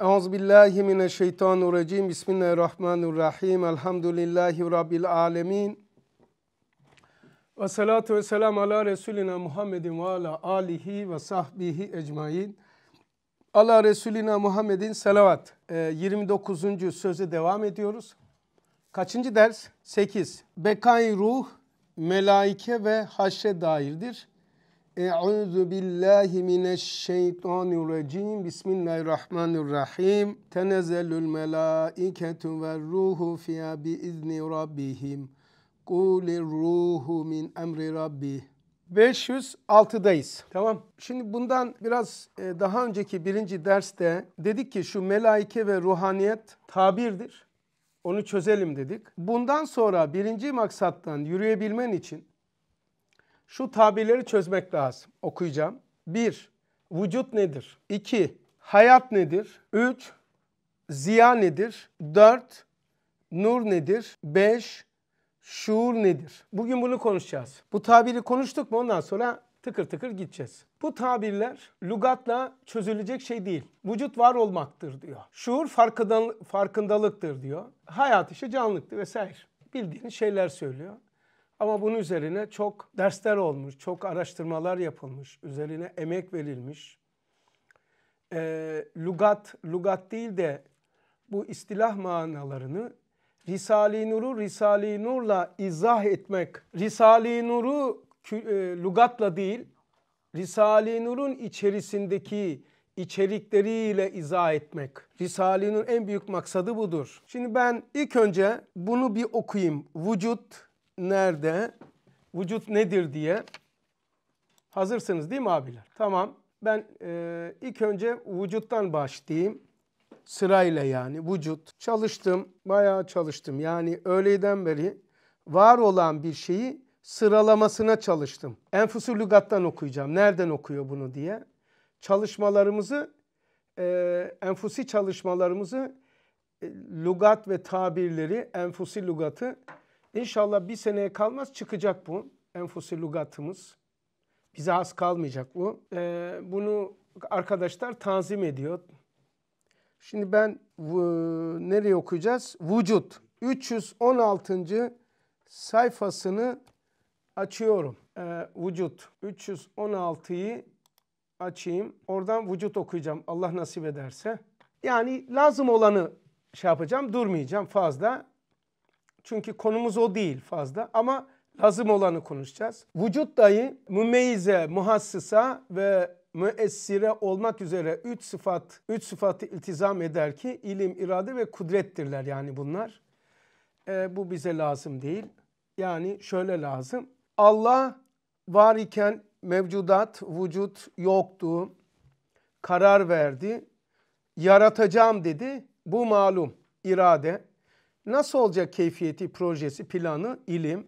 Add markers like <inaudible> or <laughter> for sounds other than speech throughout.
Euzu billahi mineşşeytanirracim. Bismillahirrahmanirrahim. Elhamdülillahi rabbil alemin Ve salatu vesselam ala resulina Muhammedin ve ala alihi ve sahbihi ecmaîn. Allah Resulina Muhammed'in salavat. 29. Ee, söze devam ediyoruz. Kaçıncı ders? 8. Bekai ruh, melaike ve haşre dairdir. Euzu billahi mineşşeytanirracim. Bismillahirrahmanirrahim. Tenezzelul melaiketu ve ruhu fiha bi izni rabbihim. Kulir ruhu min emri rabbi. 506'dayız. Tamam. Şimdi bundan biraz e, daha önceki birinci derste dedik ki şu melaike ve ruhaniyet tabirdir. Onu çözelim dedik. Bundan sonra birinci maksattan yürüyebilmen için şu tabirleri çözmek lazım. Okuyacağım. 1. Vücut nedir? 2. Hayat nedir? 3. Ziya nedir? 4. Nur nedir? 5. Şuur nedir? Bugün bunu konuşacağız. Bu tabiri konuştuk mu ondan sonra tıkır tıkır gideceğiz. Bu tabirler lugatla çözülecek şey değil. Vücut var olmaktır diyor. Şuur farkındalıktır diyor. Hayat işi canlıktır vesaire. Bildiğiniz şeyler söylüyor. Ama bunun üzerine çok dersler olmuş, çok araştırmalar yapılmış, üzerine emek verilmiş. E, lugat, lugat değil de bu istilah manalarını Risale-i Nur'u Risale-i Nur'la izah etmek, Risale-i Nur'u e, lugatla değil, Risale-i Nur'un içerisindeki içerikleriyle izah etmek. Risale-i Nur en büyük maksadı budur. Şimdi ben ilk önce bunu bir okuyayım. Vücut nerede? Vücut nedir diye. Hazırsınız değil mi abiler? Tamam. Ben e, ilk önce vücuttan başlayayım. Sırayla yani vücut. Çalıştım, bayağı çalıştım. Yani öğleden beri var olan bir şeyi sıralamasına çalıştım. Enfusu lügattan okuyacağım. Nereden okuyor bunu diye. Çalışmalarımızı, e, enfusi çalışmalarımızı e, lügat ve tabirleri, enfusi lugatı İnşallah bir seneye kalmaz çıkacak bu enfusi lugatımız. Bize az kalmayacak bu. Ee, bunu arkadaşlar tanzim ediyor. Şimdi ben nereye okuyacağız? Vücut 316. sayfasını açıyorum. Ee, vücut 316'yı açayım. Oradan vücut okuyacağım Allah nasip ederse. Yani lazım olanı şey yapacağım. Durmayacağım fazla. Çünkü konumuz o değil fazla ama lazım olanı konuşacağız. Vücut dahi mümeyyize, muhassısa ve müessire olmak üzere üç sıfat, üç sıfatı iltizam eder ki ilim, irade ve kudrettirler yani bunlar. E, bu bize lazım değil. Yani şöyle lazım. Allah var iken mevcudat, vücut yoktu. Karar verdi. Yaratacağım dedi. Bu malum irade. Nasıl olacak keyfiyeti, projesi, planı, ilim?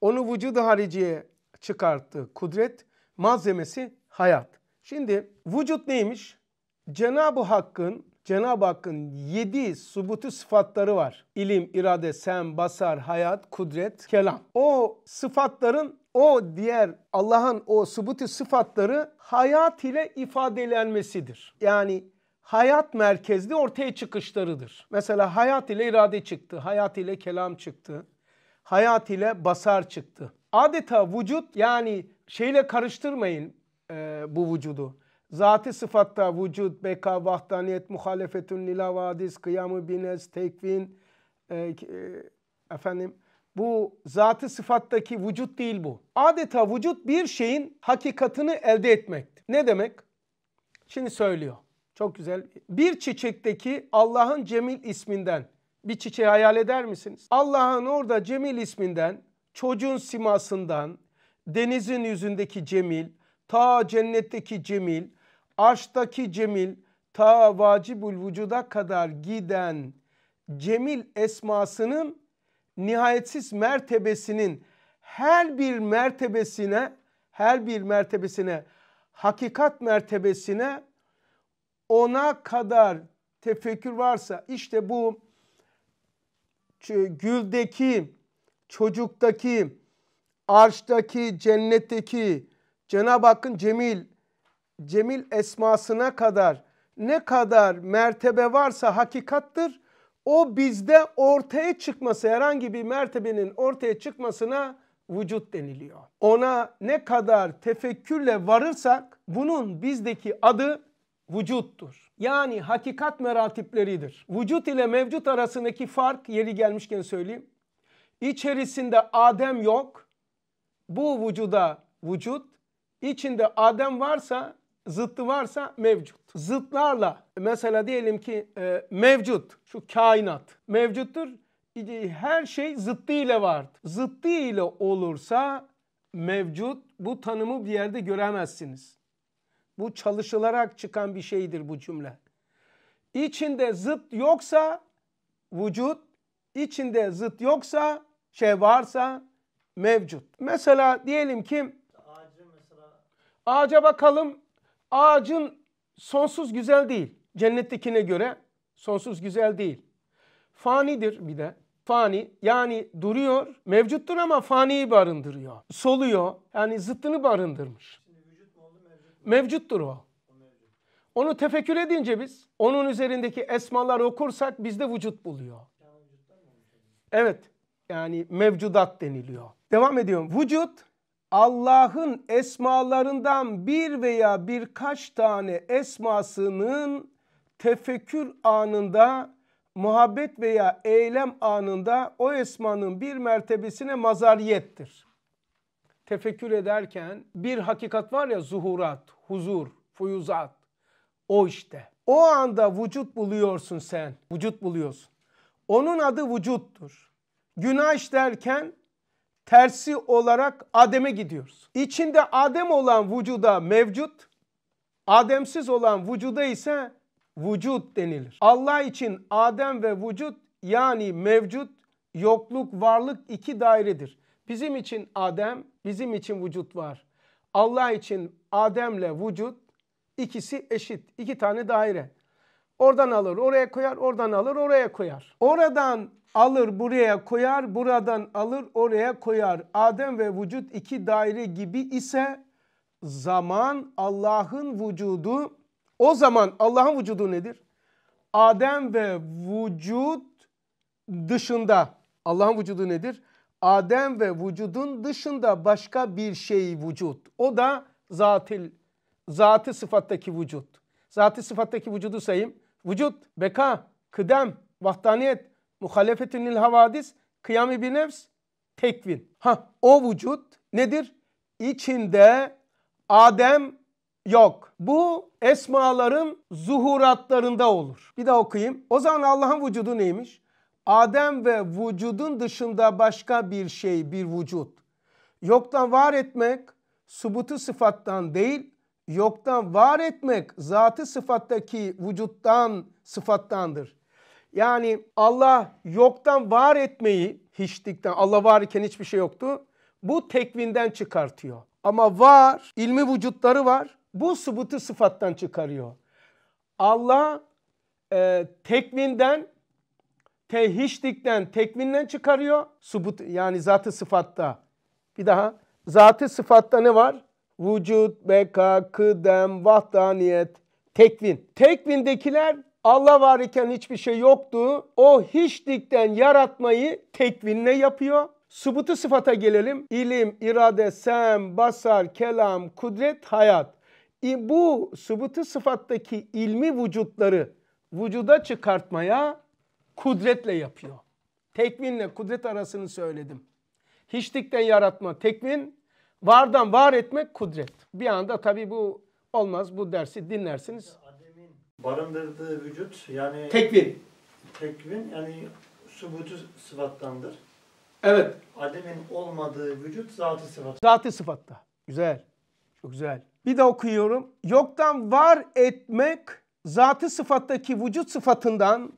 Onu vücudu hariciye çıkarttı kudret, malzemesi hayat. Şimdi vücut neymiş? Cenab-ı Hakk'ın Cenab-ı Hakk'ın yedi subutu sıfatları var. İlim, irade, sem, basar, hayat, kudret, kelam. O sıfatların o diğer Allah'ın o subutu sıfatları hayat ile ifadelenmesidir. Yani hayat merkezli ortaya çıkışlarıdır. Mesela hayat ile irade çıktı, hayat ile kelam çıktı, hayat ile basar çıktı. Adeta vücut yani şeyle karıştırmayın e, bu vücudu. Zati sıfatta vücut, beka, vahdaniyet, muhalefetün nila vadis, kıyamı bines, tekvin, e, e, efendim bu zatı sıfattaki vücut değil bu. Adeta vücut bir şeyin hakikatını elde etmektir. Ne demek? Şimdi söylüyor. Çok güzel. Bir çiçekteki Allah'ın Cemil isminden bir çiçeği hayal eder misiniz? Allah'ın orada Cemil isminden, çocuğun simasından, denizin yüzündeki Cemil, ta cennetteki Cemil, aştaki Cemil, ta vacibul vücuda kadar giden Cemil esmasının nihayetsiz mertebesinin her bir mertebesine her bir mertebesine hakikat mertebesine ona kadar tefekkür varsa işte bu güldeki, çocuktaki, arştaki, cennetteki, Cenab-ı Hakk'ın Cemil, Cemil esmasına kadar ne kadar mertebe varsa hakikattır. O bizde ortaya çıkması herhangi bir mertebenin ortaya çıkmasına vücut deniliyor. Ona ne kadar tefekkürle varırsak bunun bizdeki adı vücuttur. Yani hakikat meratipleridir. Vücut ile mevcut arasındaki fark yeri gelmişken söyleyeyim. İçerisinde Adem yok. Bu vücuda vücut. İçinde Adem varsa, zıttı varsa mevcut. Zıtlarla mesela diyelim ki e, mevcut şu kainat mevcuttur. Her şey zıttı ile vardır. Zıttı ile olursa mevcut bu tanımı bir yerde göremezsiniz. Bu çalışılarak çıkan bir şeydir bu cümle. İçinde zıt yoksa vücut, içinde zıt yoksa şey varsa mevcut. Mesela diyelim ki ağaca bakalım. Ağacın sonsuz güzel değil. Cennettekine göre sonsuz güzel değil. Fanidir bir de. Fani yani duruyor, mevcuttur ama faniyi barındırıyor. Soluyor yani zıttını barındırmış. Mevcuttur o. Onu tefekkür edince biz onun üzerindeki esmalar okursak bizde vücut buluyor. Evet yani mevcudat deniliyor. Devam ediyorum. Vücut Allah'ın esmalarından bir veya birkaç tane esmasının tefekkür anında muhabbet veya eylem anında o esmanın bir mertebesine mazariyettir. Tefekkür ederken bir hakikat var ya zuhurat, huzur, fuyuzat. O işte. O anda vücut buluyorsun sen. Vücut buluyorsun. Onun adı vücuttur. Günah işlerken tersi olarak Adem'e gidiyoruz. İçinde Adem olan vücuda mevcut, Ademsiz olan vücuda ise vücut denilir. Allah için Adem ve vücut yani mevcut, yokluk, varlık iki dairedir. Bizim için Adem, bizim için vücut var. Allah için Adem'le vücut ikisi eşit. iki tane daire. Oradan alır oraya koyar, oradan alır oraya koyar. Oradan alır buraya koyar, buradan alır oraya koyar. Adem ve vücut iki daire gibi ise zaman Allah'ın vücudu o zaman Allah'ın vücudu nedir? Adem ve vücut dışında Allah'ın vücudu nedir? Adem ve vücudun dışında başka bir şey vücut. O da zatil, zatı sıfattaki vücut. Zatı sıfattaki vücudu sayayım. Vücut, beka, kıdem, vahdaniyet, muhalefetünil havadis, kıyami bir nefs, tekvin. Ha, o vücut nedir? İçinde Adem yok. Bu esmaların zuhuratlarında olur. Bir daha okuyayım. O zaman Allah'ın vücudu neymiş? Adem ve vücudun dışında başka bir şey, bir vücut. Yoktan var etmek, subutu sıfattan değil, yoktan var etmek zatı sıfattaki vücuttan sıfattandır. Yani Allah yoktan var etmeyi hiçlikten, Allah var iken hiçbir şey yoktu. Bu tekvinden çıkartıyor. Ama var, ilmi vücutları var. Bu subutu sıfattan çıkarıyor. Allah e, tekvinden tehişlikten, tekvinden çıkarıyor. Subut yani zatı sıfatta. Bir daha. Zatı sıfatta ne var? Vücut, beka, kıdem, vahdaniyet, tekvin. Tekvindekiler Allah var iken hiçbir şey yoktu. O hiçlikten yaratmayı tekvinle yapıyor. Subutu sıfata gelelim. İlim, irade, sem, basar, kelam, kudret, hayat. E bu subutu sıfattaki ilmi vücutları vücuda çıkartmaya kudretle yapıyor. Tekvinle kudret arasını söyledim. Hiçlikten yaratma tekvin, vardan var etmek kudret. Bir anda tabii bu olmaz. Bu dersi dinlersiniz. Adem'in barındırdığı vücut yani tekvin. Tekvin yani subutu sıfattandır. Evet. Adem'in olmadığı vücut zatı sıfat. Zatı sıfatta. Güzel. Çok güzel. Bir de okuyorum. Yoktan var etmek zatı sıfattaki vücut sıfatından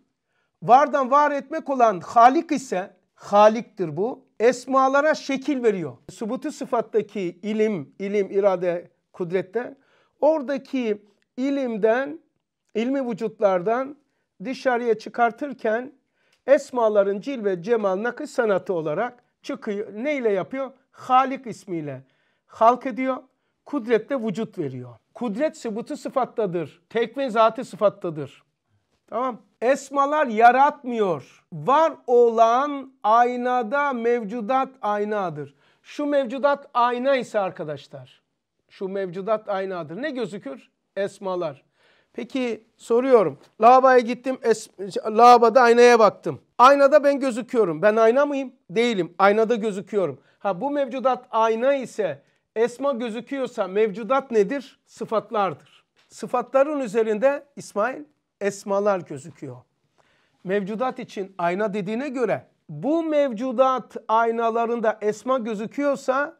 vardan var etmek olan Halik ise Halik'tir bu. Esmalara şekil veriyor. Subutu sıfattaki ilim, ilim, irade, kudrette oradaki ilimden, ilmi vücutlardan dışarıya çıkartırken esmaların cil ve cemal, nakış sanatı olarak çıkıyor. Ne ile yapıyor? Halik ismiyle. Halk ediyor, kudrette vücut veriyor. Kudret sıbutu sıfattadır. Tekvin zatı sıfattadır. Tamam Esmalar yaratmıyor. Var olan aynada mevcudat aynadır. Şu mevcudat ayna ise arkadaşlar. Şu mevcudat aynadır. Ne gözükür? Esmalar. Peki soruyorum. Lavabaya gittim. Es lavabada aynaya baktım. Aynada ben gözüküyorum. Ben ayna mıyım? Değilim. Aynada gözüküyorum. Ha bu mevcudat ayna ise esma gözüküyorsa mevcudat nedir? Sıfatlardır. Sıfatların üzerinde İsmail esmalar gözüküyor. Mevcudat için ayna dediğine göre bu mevcudat aynalarında esma gözüküyorsa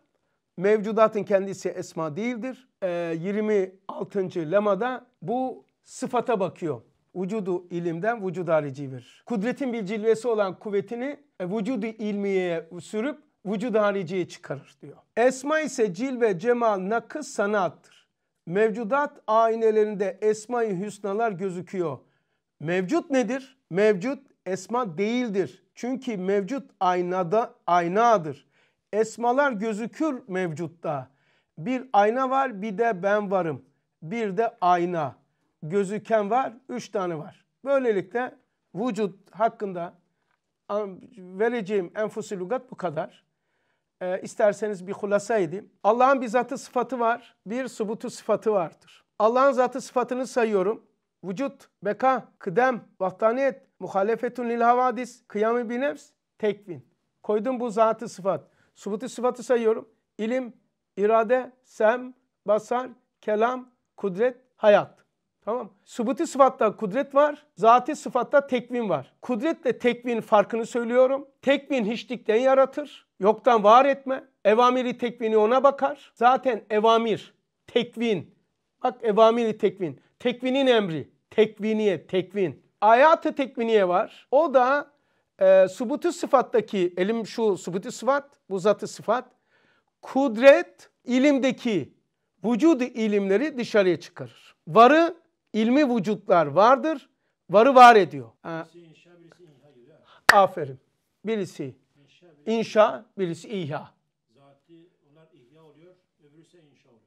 mevcudatın kendisi esma değildir. E, ee, 26. lemada bu sıfata bakıyor. Vücudu ilimden vücud harici Kudretin bir cilvesi olan kuvvetini e, vücudu ilmiye sürüp vücud hariciye çıkarır diyor. Esma ise cilve, cemal, nakı sanattır mevcudat aynelerinde Esma-i Hüsnalar gözüküyor. Mevcut nedir? Mevcut esma değildir. Çünkü mevcut aynada aynadır. Esmalar gözükür mevcutta. Bir ayna var bir de ben varım. Bir de ayna. Gözüken var üç tane var. Böylelikle vücut hakkında vereceğim enfusilugat bu kadar e, isterseniz bir hulasa edeyim. Allah'ın bir zatı sıfatı var, bir subutu sıfatı vardır. Allah'ın zatı sıfatını sayıyorum. Vücut, beka, kıdem, vahdaniyet, muhalefetun lil havadis, kıyamı bir nefs, tekvin. Koydum bu zatı sıfat. Subutu sıfatı sayıyorum. İlim, irade, sem, basar, kelam, kudret, hayat. Tamam Subuti sıfatta kudret var. Zati sıfatta tekvin var. Kudretle tekvin farkını söylüyorum. Tekvin hiçlikten yaratır. Yoktan var etme. Evamiri tekvini ona bakar. Zaten evamir, tekvin. Bak evamiri tekvin. Tekvinin emri. Tekviniye, tekvin. Ayatı tekviniye var. O da e, subutu sıfattaki, elim şu subutu sıfat, bu zatı sıfat. Kudret ilimdeki vücudu ilimleri dışarıya çıkarır. Varı ilmi vücutlar vardır. Varı var ediyor. Ha. Aferin. Birisi İnşa, birisi ihya.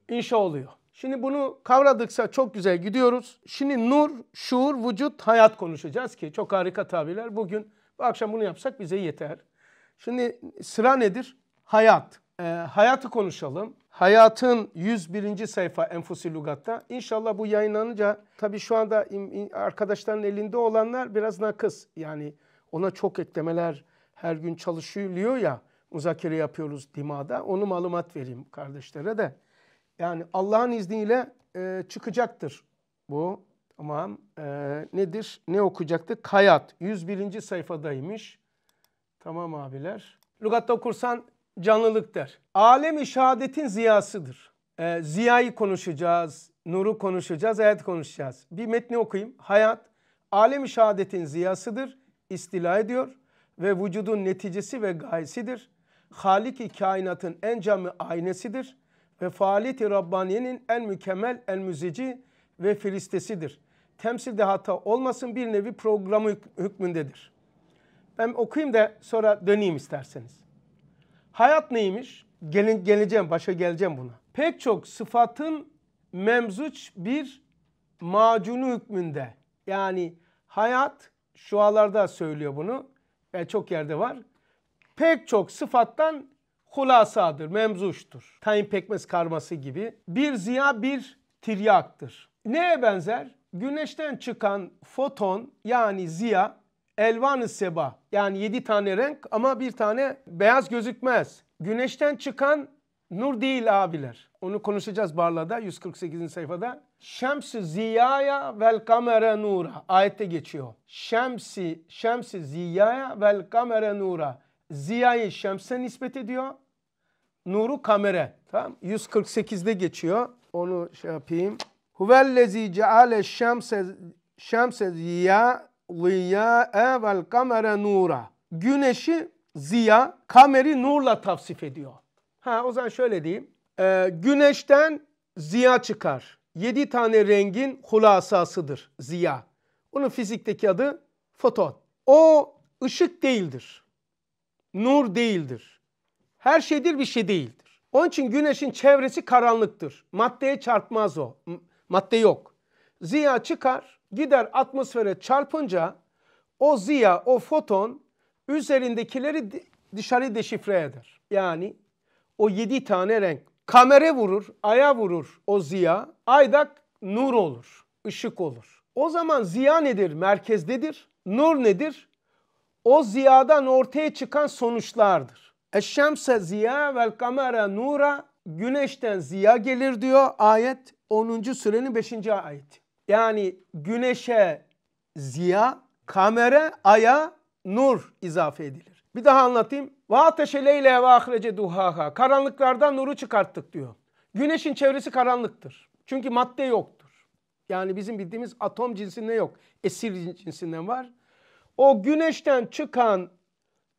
İnşa oluyor. Şimdi bunu kavradıksa çok güzel gidiyoruz. Şimdi nur, şuur, vücut, hayat konuşacağız ki çok harika tabirler. Bugün bu akşam bunu yapsak bize yeter. Şimdi sıra nedir? Hayat. Ee, hayatı konuşalım. Hayatın 101. sayfa Enfusi Lugat'ta. İnşallah bu yayınlanınca tabii şu anda arkadaşların elinde olanlar biraz nakıs. Yani ona çok eklemeler, her gün çalışılıyor ya müzakere yapıyoruz dimada. Onu malumat vereyim kardeşlere de. Yani Allah'ın izniyle e, çıkacaktır bu. Tamam. E, nedir? Ne okuyacaktı? Kayat. 101. sayfadaymış. Tamam abiler. Lugatta okursan canlılık der. Alem-i şehadetin ziyasıdır. E, ziyayı konuşacağız, nuru konuşacağız, hayat konuşacağız. Bir metni okuyayım. Hayat, alem-i şehadetin ziyasıdır. İstila ediyor ve vücudun neticesi ve gayesidir. Halik-i kainatın en cami aynesidir ve faaliyeti Rabbaniye'nin en mükemmel, en müzici ve filistesidir. Temsilde hata olmasın bir nevi programı hükmündedir. Ben okuyayım da sonra döneyim isterseniz. Hayat neymiş? Gelin, geleceğim, başa geleceğim buna. Pek çok sıfatın memzuç bir macunu hükmünde. Yani hayat, şualarda söylüyor bunu yani çok yerde var. Pek çok sıfattan hulasadır, memzuştur. Tayin pekmez karması gibi. Bir ziya bir tiryaktır. Neye benzer? Güneşten çıkan foton yani ziya elvan-ı seba yani yedi tane renk ama bir tane beyaz gözükmez. Güneşten çıkan nur değil abiler. Onu konuşacağız Barla'da 148. sayfada. Şems-i ziyaya vel kamere nura ayette geçiyor. Şemsi, şemsi ziyaya vel kamere nura. Ziyayı şemse nispet ediyor. Nuru kamere. Tamam 148'de geçiyor. Onu şey yapayım. Huvellezi ceale şemse şemse ziya ziya vel kamere nura. Güneşi ziya, kameri nurla tavsif ediyor. Ha o zaman şöyle diyeyim. Ee, güneşten ziya çıkar. 7 tane rengin hulasasıdır ziya. Bunun fizikteki adı foton. O ışık değildir. Nur değildir. Her şeydir bir şey değildir. Onun için güneşin çevresi karanlıktır. Maddeye çarpmaz o. Madde yok. Ziya çıkar, gider atmosfere çarpınca o ziya, o foton üzerindekileri dışarı deşifre eder. Yani o yedi tane renk Kamera vurur, aya vurur o ziya. Aydak nur olur, ışık olur. O zaman ziya nedir? Merkezdedir. Nur nedir? O ziyadan ortaya çıkan sonuçlardır. Eşşemse ziya vel kamera nura güneşten ziya gelir diyor ayet 10. sürenin 5. ayet. Yani güneşe ziya, kamera, aya nur izafe edilir. Bir daha anlatayım. Ve ateşeleyle ve ahrece duhaha. Karanlıklardan nuru çıkarttık diyor. Güneşin çevresi karanlıktır. Çünkü madde yoktur. Yani bizim bildiğimiz atom cinsinden yok. Esir cinsinden var. O güneşten çıkan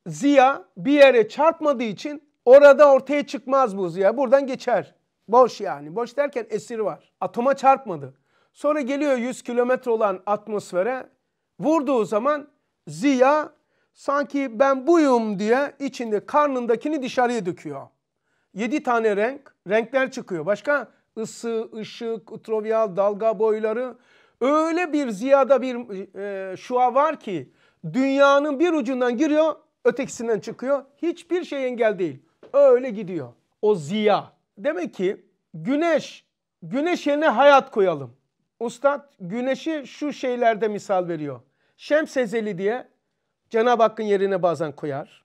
ziya bir yere çarpmadığı için orada ortaya çıkmaz bu ziya. Buradan geçer. Boş yani. Boş derken esir var. Atoma çarpmadı. Sonra geliyor 100 kilometre olan atmosfere. Vurduğu zaman ziya Sanki ben buyum diye içinde karnındakini dışarıya döküyor. Yedi tane renk, renkler çıkıyor. Başka ısı, ışık, ultraviyal dalga boyları. Öyle bir ziyada bir e, şua var ki dünyanın bir ucundan giriyor, ötekisinden çıkıyor. Hiçbir şey engel değil. Öyle gidiyor. O ziya. Demek ki güneş, güneş yerine hayat koyalım. Ustad güneşi şu şeylerde misal veriyor. Şemsezeli diye Cenab-ı Hakk'ın yerine bazen koyar.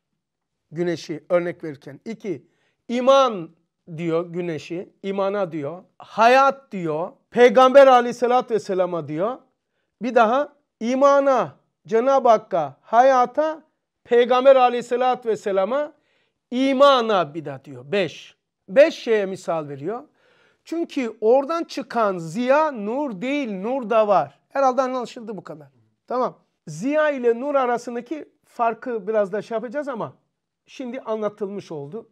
Güneşi örnek verirken. İki, iman diyor güneşi, imana diyor. Hayat diyor. Peygamber aleyhissalatü vesselama diyor. Bir daha imana, Cenab-ı Hakk'a, hayata, Peygamber aleyhissalatü vesselama imana bir daha diyor. Beş. Beş şeye misal veriyor. Çünkü oradan çıkan ziya nur değil, nur da var. Herhalde anlaşıldı bu kadar. Tamam. Ziya ile nur arasındaki farkı biraz da şey yapacağız ama şimdi anlatılmış oldu.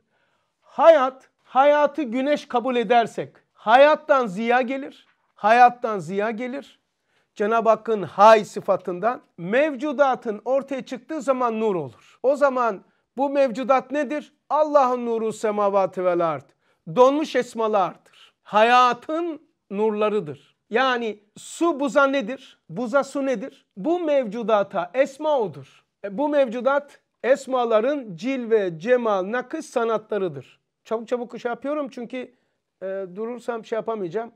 Hayat, hayatı güneş kabul edersek hayattan ziya gelir. Hayattan ziya gelir. Cenab-ı Hakk'ın hay sıfatından mevcudatın ortaya çıktığı zaman nur olur. O zaman bu mevcudat nedir? Allah'ın nuru semavatı vel ard. Donmuş esmalardır. Hayatın nurlarıdır. Yani su buza nedir? Buza su nedir? Bu mevcudata esmaodur. E, bu mevcudat esmaların cilve, cemal, nakış sanatlarıdır. Çabuk çabuk şey yapıyorum çünkü e, durursam şey yapamayacağım.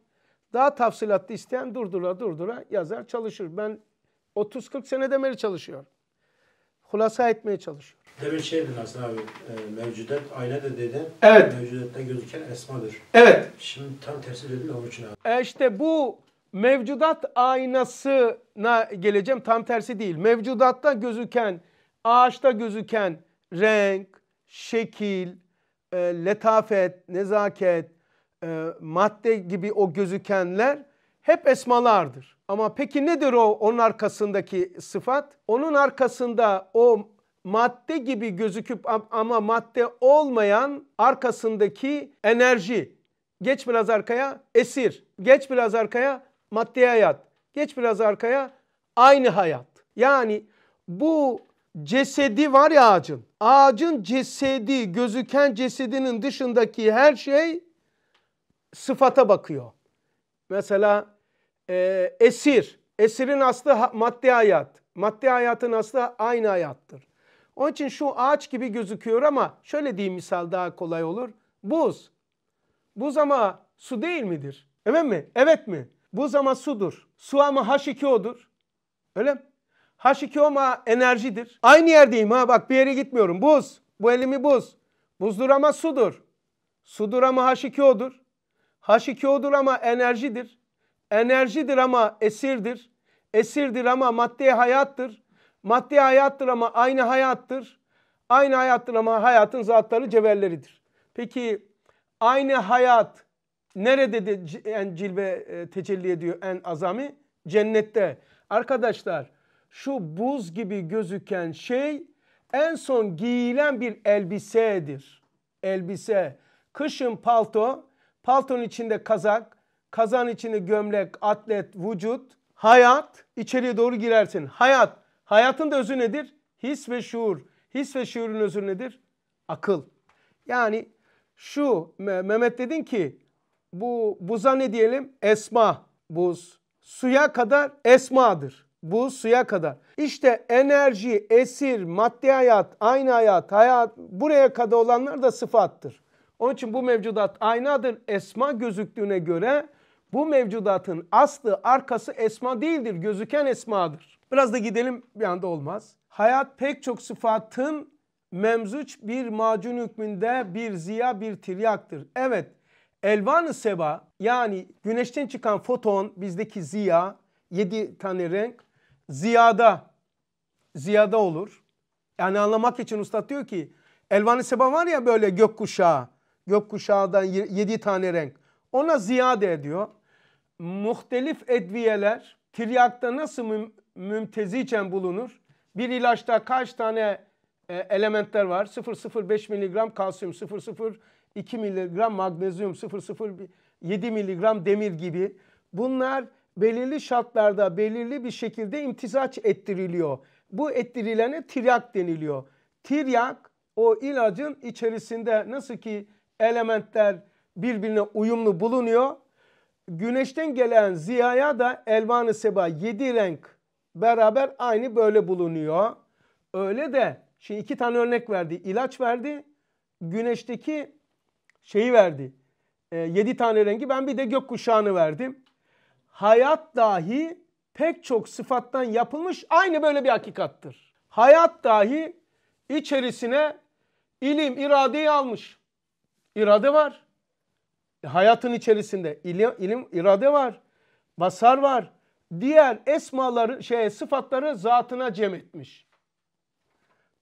Daha tafsilatlı isteyen durdura durdura yazar çalışır. Ben 30-40 seneden beri çalışıyorum. Hulasa etmeye çalışıyorum. Demin şey dedin Hasan abi, e, mevcudet ayna da dedi. Evet. Mevcudetten gözüken esmadır. Evet. Şimdi tam tersi edin de onun için abi. E işte bu mevcudat aynasına geleceğim. Tam tersi değil. Mevcudatta gözüken, ağaçta gözüken renk, şekil, e, letafet, nezaket, e, madde gibi o gözükenler hep esmalardır. Ama peki nedir o onun arkasındaki sıfat? Onun arkasında o madde gibi gözüküp ama madde olmayan arkasındaki enerji. Geç biraz arkaya esir. Geç biraz arkaya maddi hayat. Geç biraz arkaya aynı hayat. Yani bu cesedi var ya ağacın. Ağacın cesedi, gözüken cesedinin dışındaki her şey sıfata bakıyor. Mesela e, esir. Esirin aslı maddi hayat. Maddi hayatın aslı aynı hayattır. Onun için şu ağaç gibi gözüküyor ama şöyle diyeyim misal daha kolay olur. Buz. Buz ama su değil midir? Evet mi? Evet mi? Buz ama sudur. Su ama H2O'dur. Öyle mi? H2O ama enerjidir. Aynı yerdeyim ha bak bir yere gitmiyorum. Buz. Bu elimi buz. Buzdur ama sudur. Sudur ama H2O'dur. H2O'dur ama enerjidir. Enerjidir ama esirdir. Esirdir ama maddeye hayattır. Madde hayattır ama aynı hayattır. Aynı hayattır ama hayatın zatları cevherleridir. Peki aynı hayat Nerede de en cilve e, tecelli ediyor en azami? Cennette. Arkadaşlar şu buz gibi gözüken şey en son giyilen bir elbisedir. Elbise. Kışın palto, paltonun içinde kazak, kazan içinde gömlek, atlet, vücut, hayat. İçeriye doğru girersin. Hayat. Hayatın da özü nedir? His ve şuur. His ve şuurun özü nedir? Akıl. Yani şu Mehmet dedin ki bu buza ne diyelim? Esma, buz. Suya kadar esmadır. Bu suya kadar. İşte enerji, esir, maddi hayat, aynı hayat, hayat buraya kadar olanlar da sıfattır. Onun için bu mevcudat aynadır. Esma gözüktüğüne göre bu mevcudatın aslı arkası esma değildir. Gözüken esmadır. Biraz da gidelim bir anda olmaz. Hayat pek çok sıfatın memzuç bir macun hükmünde bir ziya bir tiryaktır. Evet Elvan-ı seba yani güneşten çıkan foton bizdeki ziya 7 tane renk ziyada ziyada olur. Yani anlamak için usta diyor ki elvan-ı seba var ya böyle gökkuşağı gökkuşağından 7 tane renk ona ziyade ediyor. Muhtelif edviyeler tiryakta nasıl müm mümtezicen bulunur? Bir ilaçta kaç tane e, elementler var? 0,05 mg kalsiyum, 2 miligram magnezyum 0,07 miligram demir gibi bunlar belirli şartlarda belirli bir şekilde imtizaç ettiriliyor. Bu ettirilene tiryak deniliyor. Tiryak o ilacın içerisinde nasıl ki elementler birbirine uyumlu bulunuyor. Güneşten gelen ziyaya da elvanı seba 7 renk beraber aynı böyle bulunuyor. Öyle de şimdi iki tane örnek verdi. ilaç verdi. Güneşteki şeyi verdi. E, ee, 7 tane rengi ben bir de gökkuşağını verdim. Hayat dahi pek çok sıfattan yapılmış aynı böyle bir hakikattır. Hayat dahi içerisine ilim, iradeyi almış. İrade var. E, hayatın içerisinde ilim, ilim irade var. Basar var. Diğer esmaları, şey, sıfatları zatına cem etmiş.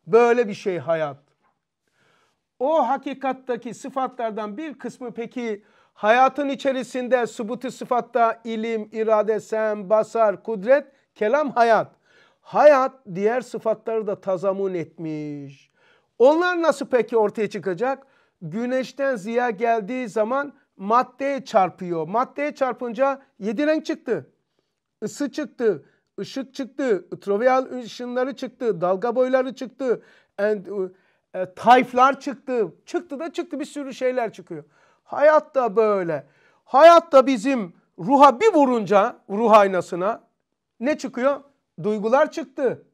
Böyle bir şey hayat o hakikattaki sıfatlardan bir kısmı peki hayatın içerisinde subutu sıfatta ilim, irade, sem, basar, kudret, kelam, hayat. Hayat diğer sıfatları da tazamun etmiş. Onlar nasıl peki ortaya çıkacak? Güneşten ziya geldiği zaman maddeye çarpıyor. Maddeye çarpınca yedi renk çıktı. Isı çıktı, ışık çıktı, ultraviyal ışınları çıktı, dalga boyları çıktı. And, e, tayflar çıktı. Çıktı da çıktı bir sürü şeyler çıkıyor. Hayat da böyle. Hayat da bizim ruha bir vurunca ruh aynasına ne çıkıyor? Duygular çıktı.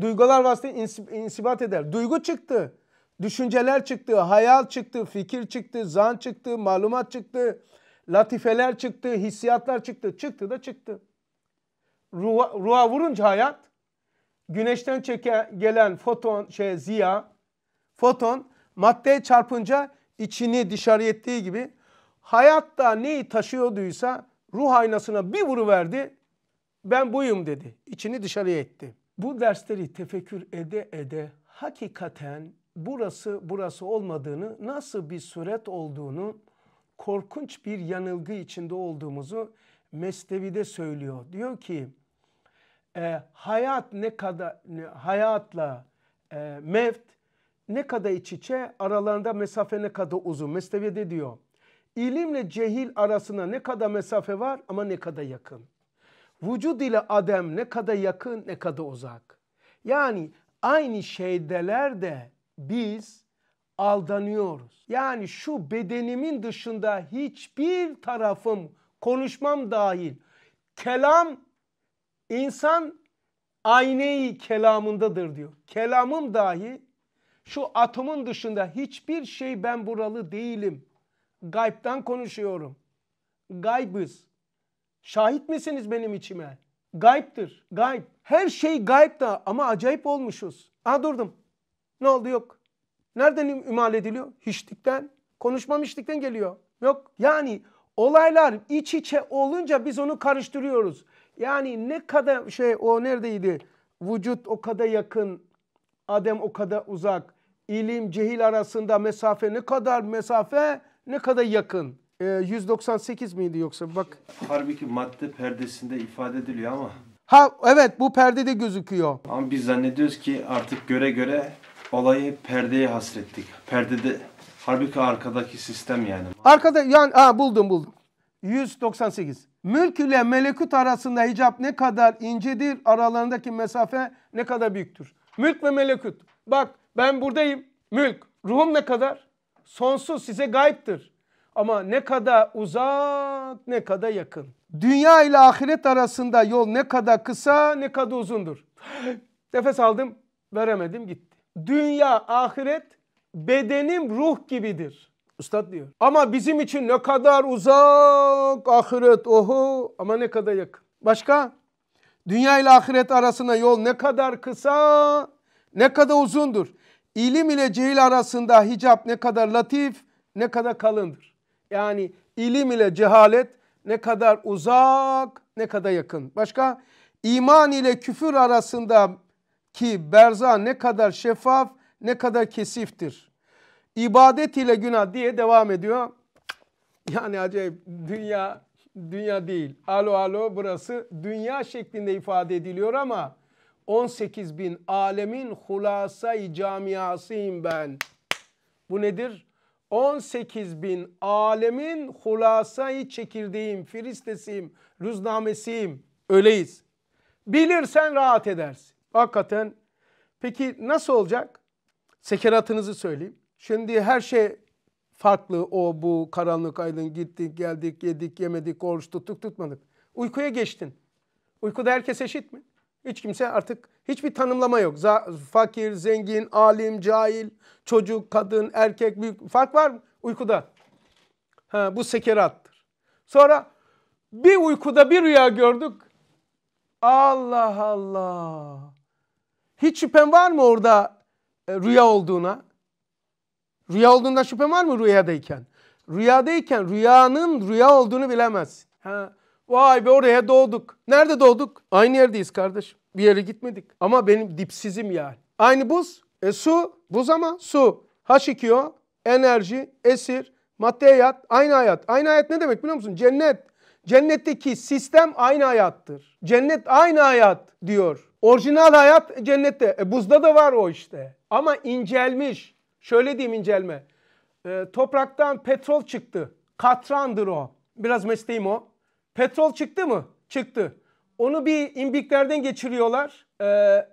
Duygular vasıtasıyla insibat eder. Duygu çıktı. Düşünceler çıktı, hayal çıktı, fikir çıktı, zan çıktı, malumat çıktı, latifeler çıktı, hissiyatlar çıktı. Çıktı da çıktı. Ruha, ruha vurunca hayat güneşten çeken gelen foton şey ziya Foton madde çarpınca içini dışarı ettiği gibi hayatta neyi taşıyorduysa ruh aynasına bir vuru verdi. Ben buyum dedi. İçini dışarı etti. Bu dersleri tefekkür ede ede hakikaten burası burası olmadığını, nasıl bir suret olduğunu, korkunç bir yanılgı içinde olduğumuzu Mesnevi'de söylüyor. Diyor ki e, hayat ne kadar hayatla e, mevt ne kadar iç içe aralarında mesafe ne kadar uzun. Mesnevi'de diyor. İlimle cehil arasına ne kadar mesafe var ama ne kadar yakın. Vücud ile adem ne kadar yakın ne kadar uzak. Yani aynı şeydeler de biz aldanıyoruz. Yani şu bedenimin dışında hiçbir tarafım konuşmam dahil kelam insan aynayı kelamındadır diyor. Kelamım dahi şu atomun dışında hiçbir şey ben buralı değilim. Gayb'dan konuşuyorum. Gaybız. Şahit misiniz benim içime? Gayiptir. Gayb. Her şey gayb da ama acayip olmuşuz. Aa durdum. Ne oldu yok. Nereden imal ediliyor? Hiçlikten. Konuşmam hiçlikten geliyor. Yok. Yani olaylar iç içe olunca biz onu karıştırıyoruz. Yani ne kadar şey o neredeydi? Vücut o kadar yakın, Adem o kadar uzak ilim cehil arasında mesafe ne kadar mesafe ne kadar yakın. E, ee, 198 miydi yoksa bak. Halbuki madde perdesinde ifade ediliyor ama. Ha evet bu perdede gözüküyor. Ama biz zannediyoruz ki artık göre göre olayı perdeye hasrettik. Perdede halbuki arkadaki sistem yani. Arkada yani ha buldum buldum. 198. Mülk ile melekut arasında hicap ne kadar incedir, aralarındaki mesafe ne kadar büyüktür. Mülk ve melekut. Bak ben buradayım. Mülk ruhum ne kadar? Sonsuz size gayiptir. Ama ne kadar uzak ne kadar yakın. Dünya ile ahiret arasında yol ne kadar kısa ne kadar uzundur. Nefes aldım veremedim gitti. Dünya ahiret bedenim ruh gibidir. Üstad diyor. Ama bizim için ne kadar uzak ahiret oho ama ne kadar yakın. Başka? Dünya ile ahiret arasında yol ne kadar kısa ne kadar uzundur. İlim ile cehil arasında hicap ne kadar latif ne kadar kalındır. Yani ilim ile cehalet ne kadar uzak ne kadar yakın. Başka iman ile küfür arasında ki berza ne kadar şeffaf ne kadar kesiftir. İbadet ile günah diye devam ediyor. Yani acayip dünya dünya değil. Alo alo burası dünya şeklinde ifade ediliyor ama 18 bin alemin hulasay camiasıyım ben. Bu nedir? 18 bin alemin hulasayı çekirdeğim, firistesiyim, rüznamesiyim. Öyleyiz. Bilirsen rahat edersin. Hakikaten. Peki nasıl olacak? Sekeratınızı söyleyeyim. Şimdi her şey farklı. O bu karanlık aydın gittik geldik yedik yemedik oruç tuttuk tutmadık. Uykuya geçtin. Uykuda herkes eşit mi? Hiç kimse artık hiçbir tanımlama yok. Z- fakir, zengin, alim, cahil, çocuk, kadın, erkek büyük fark var mı? Uykuda. Ha, bu sekerattır. Sonra bir uykuda bir rüya gördük. Allah Allah. Hiç şüphen var mı orada e, rüya olduğuna? Rüya olduğunda şüphen var mı rüyadayken? Rüyadayken rüyanın rüya olduğunu bilemez. Ha. Vay be oraya doğduk. Nerede doğduk? Aynı yerdeyiz kardeş. Bir yere gitmedik. Ama benim dipsizim yani. Aynı buz. E su. Buz ama su. H2O, enerji, esir, maddeyat, aynı hayat. Aynı hayat ne demek biliyor musun? Cennet. Cennetteki sistem aynı hayattır. Cennet aynı hayat diyor. Orijinal hayat cennette. E, buzda da var o işte. Ama incelmiş. Şöyle diyeyim incelme. E, topraktan petrol çıktı. Katrandır o. Biraz mesleğim o. Petrol çıktı mı? Çıktı. Onu bir imbiklerden geçiriyorlar. Ee,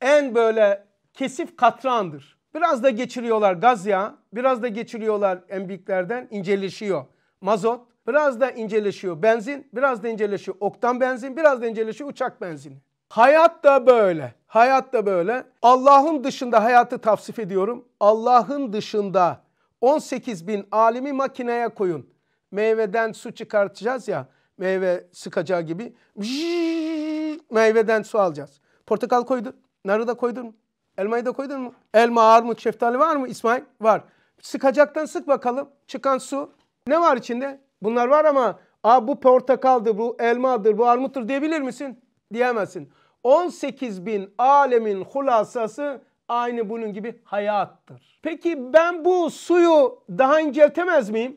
en böyle kesif katrandır. Biraz da geçiriyorlar gaz yağı, biraz da geçiriyorlar imbiklerden inceleşiyor. Mazot, biraz da inceleşiyor benzin, biraz da inceleşiyor oktan benzin, biraz da inceleşiyor uçak benzini. Hayat da böyle. Hayat da böyle. Allah'ın dışında hayatı tavsif ediyorum. Allah'ın dışında 18 bin alimi makineye koyun. Meyveden su çıkartacağız ya meyve sıkacağı gibi meyveden su alacağız. Portakal koydun, narı da koydun mu? Elmayı da koydun mu? Elma, armut, şeftali var mı İsmail? Var. Sıkacaktan sık bakalım. Çıkan su. Ne var içinde? Bunlar var ama Aa, bu portakaldır, bu elmadır, bu armuttur diyebilir misin? Diyemezsin. 18 bin alemin hulasası aynı bunun gibi hayattır. Peki ben bu suyu daha inceltemez miyim?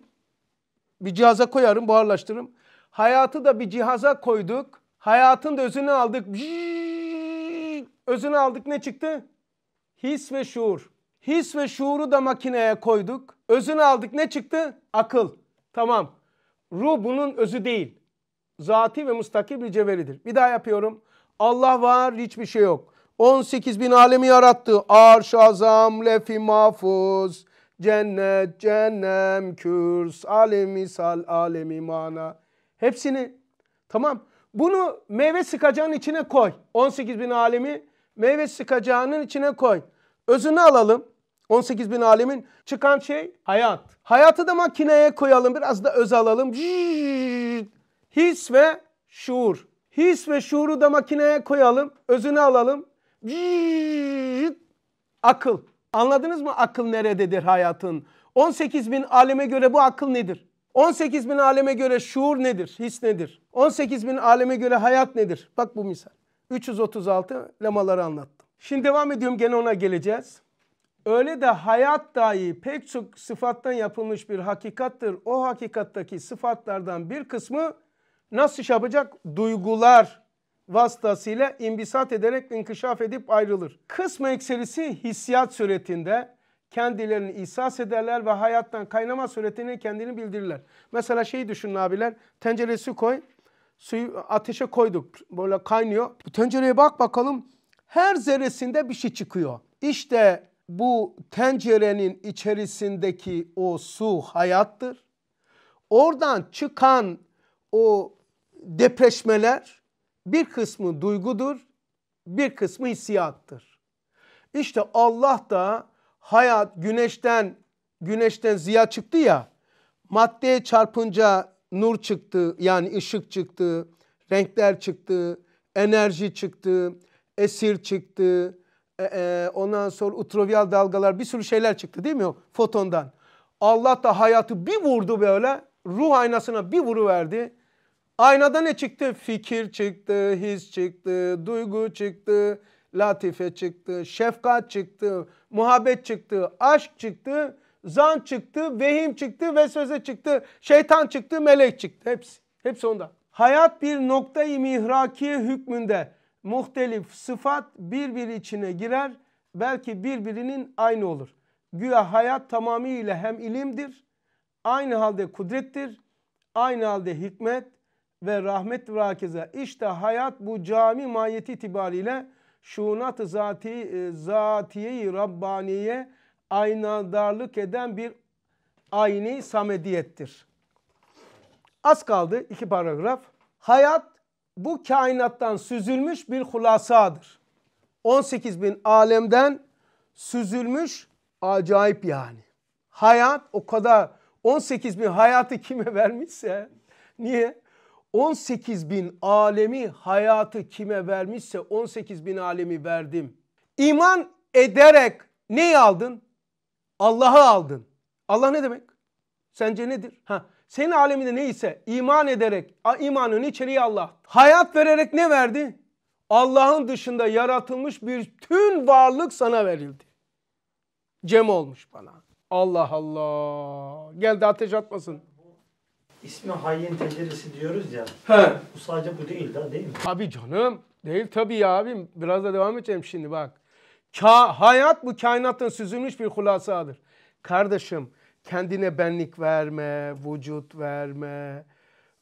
Bir cihaza koyarım, buharlaştırırım. Hayatı da bir cihaza koyduk. Hayatın da özünü aldık. Özünü aldık ne çıktı? His ve şuur. His ve şuuru da makineye koyduk. Özünü aldık ne çıktı? Akıl. Tamam. Ruh bunun özü değil. Zati ve müstakil bir cevheridir. Bir daha yapıyorum. Allah var hiçbir şey yok. 18 bin alemi yarattı. Arş azam lefi mahfuz. Cennet, cennem, kürs, alemi sal, alemi mana. Hepsini. Tamam. Bunu meyve sıkacağın içine koy. 18 bin alemi meyve sıkacağının içine koy. Özünü alalım. 18 bin alemin çıkan şey hayat. Hayatı da makineye koyalım. Biraz da öz alalım. His ve şuur. His ve şuuru da makineye koyalım. Özünü alalım. Akıl. Anladınız mı akıl nerededir hayatın? 18 bin aleme göre bu akıl nedir? 18 bin aleme göre şuur nedir? His nedir? 18 bin aleme göre hayat nedir? Bak bu misal. 336 lemaları anlattım. Şimdi devam ediyorum gene ona geleceğiz. Öyle de hayat dahi pek çok sıfattan yapılmış bir hakikattır. O hakikattaki sıfatlardan bir kısmı nasıl şey yapacak? Duygular vasıtasıyla imbisat ederek inkişaf edip ayrılır. Kısmı ekserisi hissiyat suretinde kendilerini ihsas ederler ve hayattan kaynama suretini kendini bildirirler. Mesela şeyi düşünün abiler. Tencereye su koy. Suyu ateşe koyduk. Böyle kaynıyor. Bu tencereye bak bakalım. Her zerresinde bir şey çıkıyor. İşte bu tencerenin içerisindeki o su hayattır. Oradan çıkan o depreşmeler bir kısmı duygudur, bir kısmı hissiyattır. İşte Allah da hayat güneşten güneşten ziya çıktı ya maddeye çarpınca nur çıktı yani ışık çıktı, renkler çıktı, enerji çıktı, esir çıktı. E, e, ondan sonra ultraviyal dalgalar bir sürü şeyler çıktı değil mi o fotondan. Allah da hayatı bir vurdu böyle ruh aynasına bir vuru verdi. Aynada ne çıktı? Fikir çıktı, his çıktı, duygu çıktı, latife çıktı, şefkat çıktı, muhabbet çıktı, aşk çıktı, zan çıktı, vehim çıktı, vesvese çıktı, şeytan çıktı, melek çıktı. Hepsi. Hepsi onda. Hayat bir noktayı mihrakiye hükmünde muhtelif sıfat birbiri içine girer. Belki birbirinin aynı olur. Güya hayat tamamıyla hem ilimdir, aynı halde kudrettir, aynı halde hikmet ve rahmet ve hakeza. İşte hayat bu cami mahiyeti itibariyle şunat-ı zati, e, zatiye Rabbaniye aynadarlık eden bir ayni samediyettir. Az kaldı iki paragraf. Hayat bu kainattan süzülmüş bir hulasadır. 18 bin alemden süzülmüş acayip yani. Hayat o kadar 18 bin hayatı kime <laughs> vermişse niye? 18 bin alemi hayatı kime vermişse 18 bin alemi verdim. İman ederek neyi aldın? Allah'ı aldın. Allah ne demek? Sence nedir? Ha, senin aleminde neyse iman ederek imanın içeriği Allah. Hayat vererek ne verdi? Allah'ın dışında yaratılmış bir tüm varlık sana verildi. Cem olmuş bana. Allah Allah. Geldi ateş atmasın. İsmi hayyin tecrübesi diyoruz ya. He. Bu sadece bu değil de, değil mi? Abi canım. Değil tabii ya abim. Biraz da devam edeceğim şimdi bak. Ka hayat bu kainatın süzülmüş bir hulasadır. Kardeşim kendine benlik verme, vücut verme.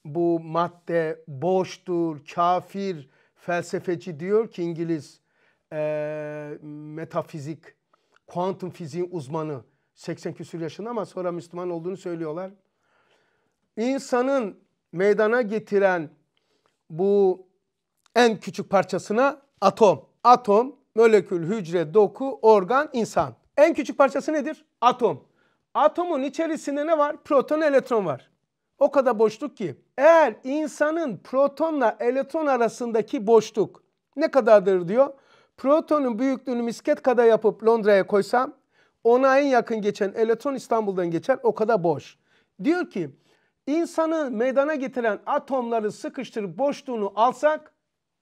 Bu madde boştur, kafir. Felsefeci diyor ki İngiliz e, metafizik, kuantum fiziğin uzmanı. 80 küsur yaşında ama sonra Müslüman olduğunu söylüyorlar insanın meydana getiren bu en küçük parçasına atom. Atom, molekül, hücre, doku, organ, insan. En küçük parçası nedir? Atom. Atomun içerisinde ne var? Proton, elektron var. O kadar boşluk ki. Eğer insanın protonla elektron arasındaki boşluk ne kadardır diyor. Protonun büyüklüğünü misket kadar yapıp Londra'ya koysam ona en yakın geçen elektron İstanbul'dan geçer o kadar boş. Diyor ki İnsanı meydana getiren atomları sıkıştırıp boşluğunu alsak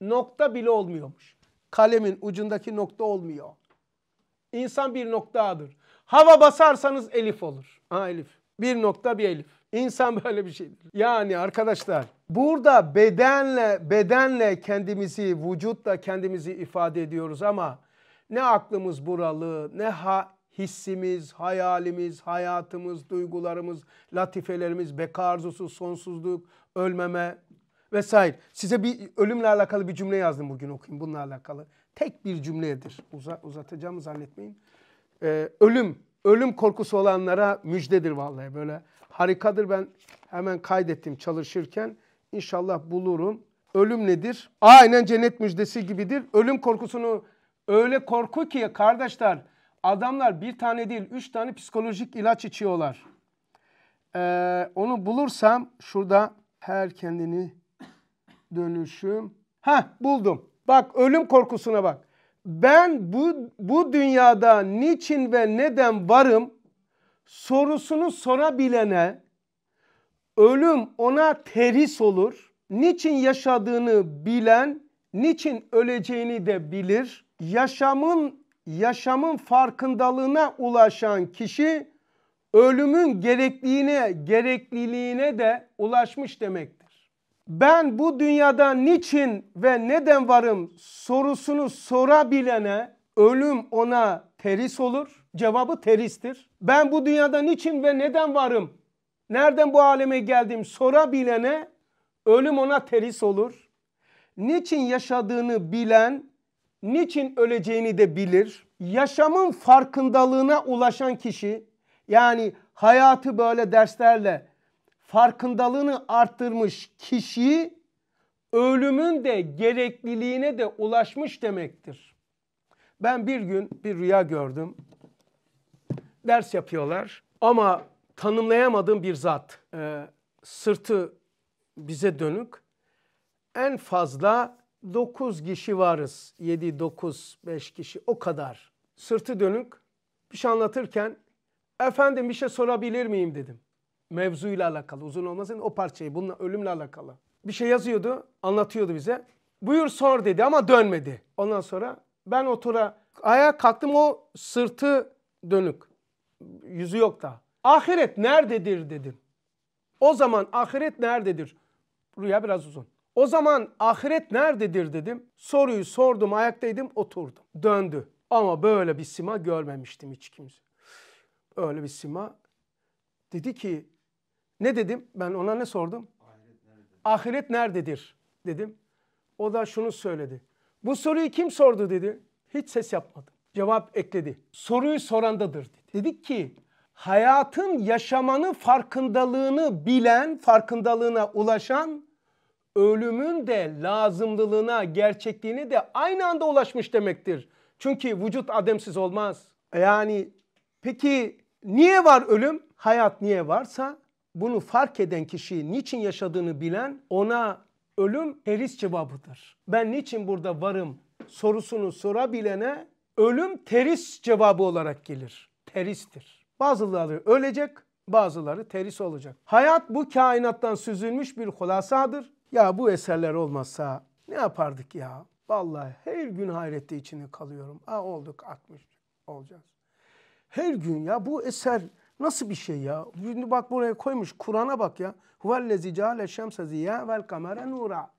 nokta bile olmuyormuş. Kalemin ucundaki nokta olmuyor. İnsan bir noktadır. Hava basarsanız elif olur. Ha elif. Bir nokta bir elif. İnsan <laughs> böyle bir şeydir. Yani arkadaşlar burada bedenle bedenle kendimizi vücutla kendimizi ifade ediyoruz ama ne aklımız buralı ne ha hissimiz, hayalimiz, hayatımız, duygularımız, latifelerimiz, beka arzusu, sonsuzluk, ölmeme vesaire. Size bir ölümle alakalı bir cümle yazdım bugün okuyayım bununla alakalı. Tek bir cümledir. Uza, uzatacağımı zannetmeyin. Ee, ölüm, ölüm korkusu olanlara müjdedir vallahi böyle harikadır. Ben hemen kaydettim çalışırken. İnşallah bulurum. Ölüm nedir? Aynen cennet müjdesi gibidir. Ölüm korkusunu öyle korku ki kardeşler Adamlar bir tane değil üç tane psikolojik ilaç içiyorlar. Ee, onu bulursam şurada her kendini dönüşüm. Ha buldum. Bak ölüm korkusuna bak. Ben bu, bu dünyada niçin ve neden varım sorusunu sorabilene ölüm ona teris olur. Niçin yaşadığını bilen, niçin öleceğini de bilir. Yaşamın yaşamın farkındalığına ulaşan kişi ölümün gerekliğine, gerekliliğine de ulaşmış demektir. Ben bu dünyada niçin ve neden varım sorusunu sorabilene ölüm ona teris olur. Cevabı teristir. Ben bu dünyada niçin ve neden varım? Nereden bu aleme geldim sorabilene ölüm ona teris olur. Niçin yaşadığını bilen niçin öleceğini de bilir. Yaşamın farkındalığına ulaşan kişi yani hayatı böyle derslerle farkındalığını arttırmış kişi ölümün de gerekliliğine de ulaşmış demektir. Ben bir gün bir rüya gördüm. Ders yapıyorlar ama tanımlayamadığım bir zat. Ee, sırtı bize dönük en fazla 9 kişi varız. 7, 9, 5 kişi o kadar. Sırtı dönük bir şey anlatırken efendim bir şey sorabilir miyim dedim. Mevzuyla alakalı uzun olmasın o parçayı bununla ölümle alakalı. Bir şey yazıyordu anlatıyordu bize. Buyur sor dedi ama dönmedi. Ondan sonra ben otura ayağa kalktım o sırtı dönük. Yüzü yok da. Ahiret nerededir dedim. O zaman ahiret nerededir? Rüya biraz uzun. O zaman ahiret nerededir dedim. Soruyu sordum ayaktaydım oturdum. Döndü. Ama böyle bir sima görmemiştim hiç kimse. Öyle bir sima. Dedi ki ne dedim? Ben ona ne sordum? Ahiret, nerededir? ahiret nerededir dedim. O da şunu söyledi. Bu soruyu kim sordu dedi. Hiç ses yapmadım. Cevap ekledi. Soruyu sorandadır dedi. Dedik ki hayatın yaşamanı farkındalığını bilen, farkındalığına ulaşan ölümün de lazımlılığına, gerçekliğine de aynı anda ulaşmış demektir. Çünkü vücut ademsiz olmaz. Yani peki niye var ölüm? Hayat niye varsa bunu fark eden kişi niçin yaşadığını bilen ona ölüm teris cevabıdır. Ben niçin burada varım sorusunu sorabilene ölüm teris cevabı olarak gelir. Teristir. Bazıları ölecek, bazıları teris olacak. Hayat bu kainattan süzülmüş bir hulasadır. Ya bu eserler olmasa ne yapardık ya? Vallahi her gün hayrette içinde kalıyorum. Aa olduk 60 olacağız. Her gün ya bu eser nasıl bir şey ya? Şimdi bak buraya koymuş Kur'an'a bak ya. Huvellezi ceale şemse ziya vel kamera nura.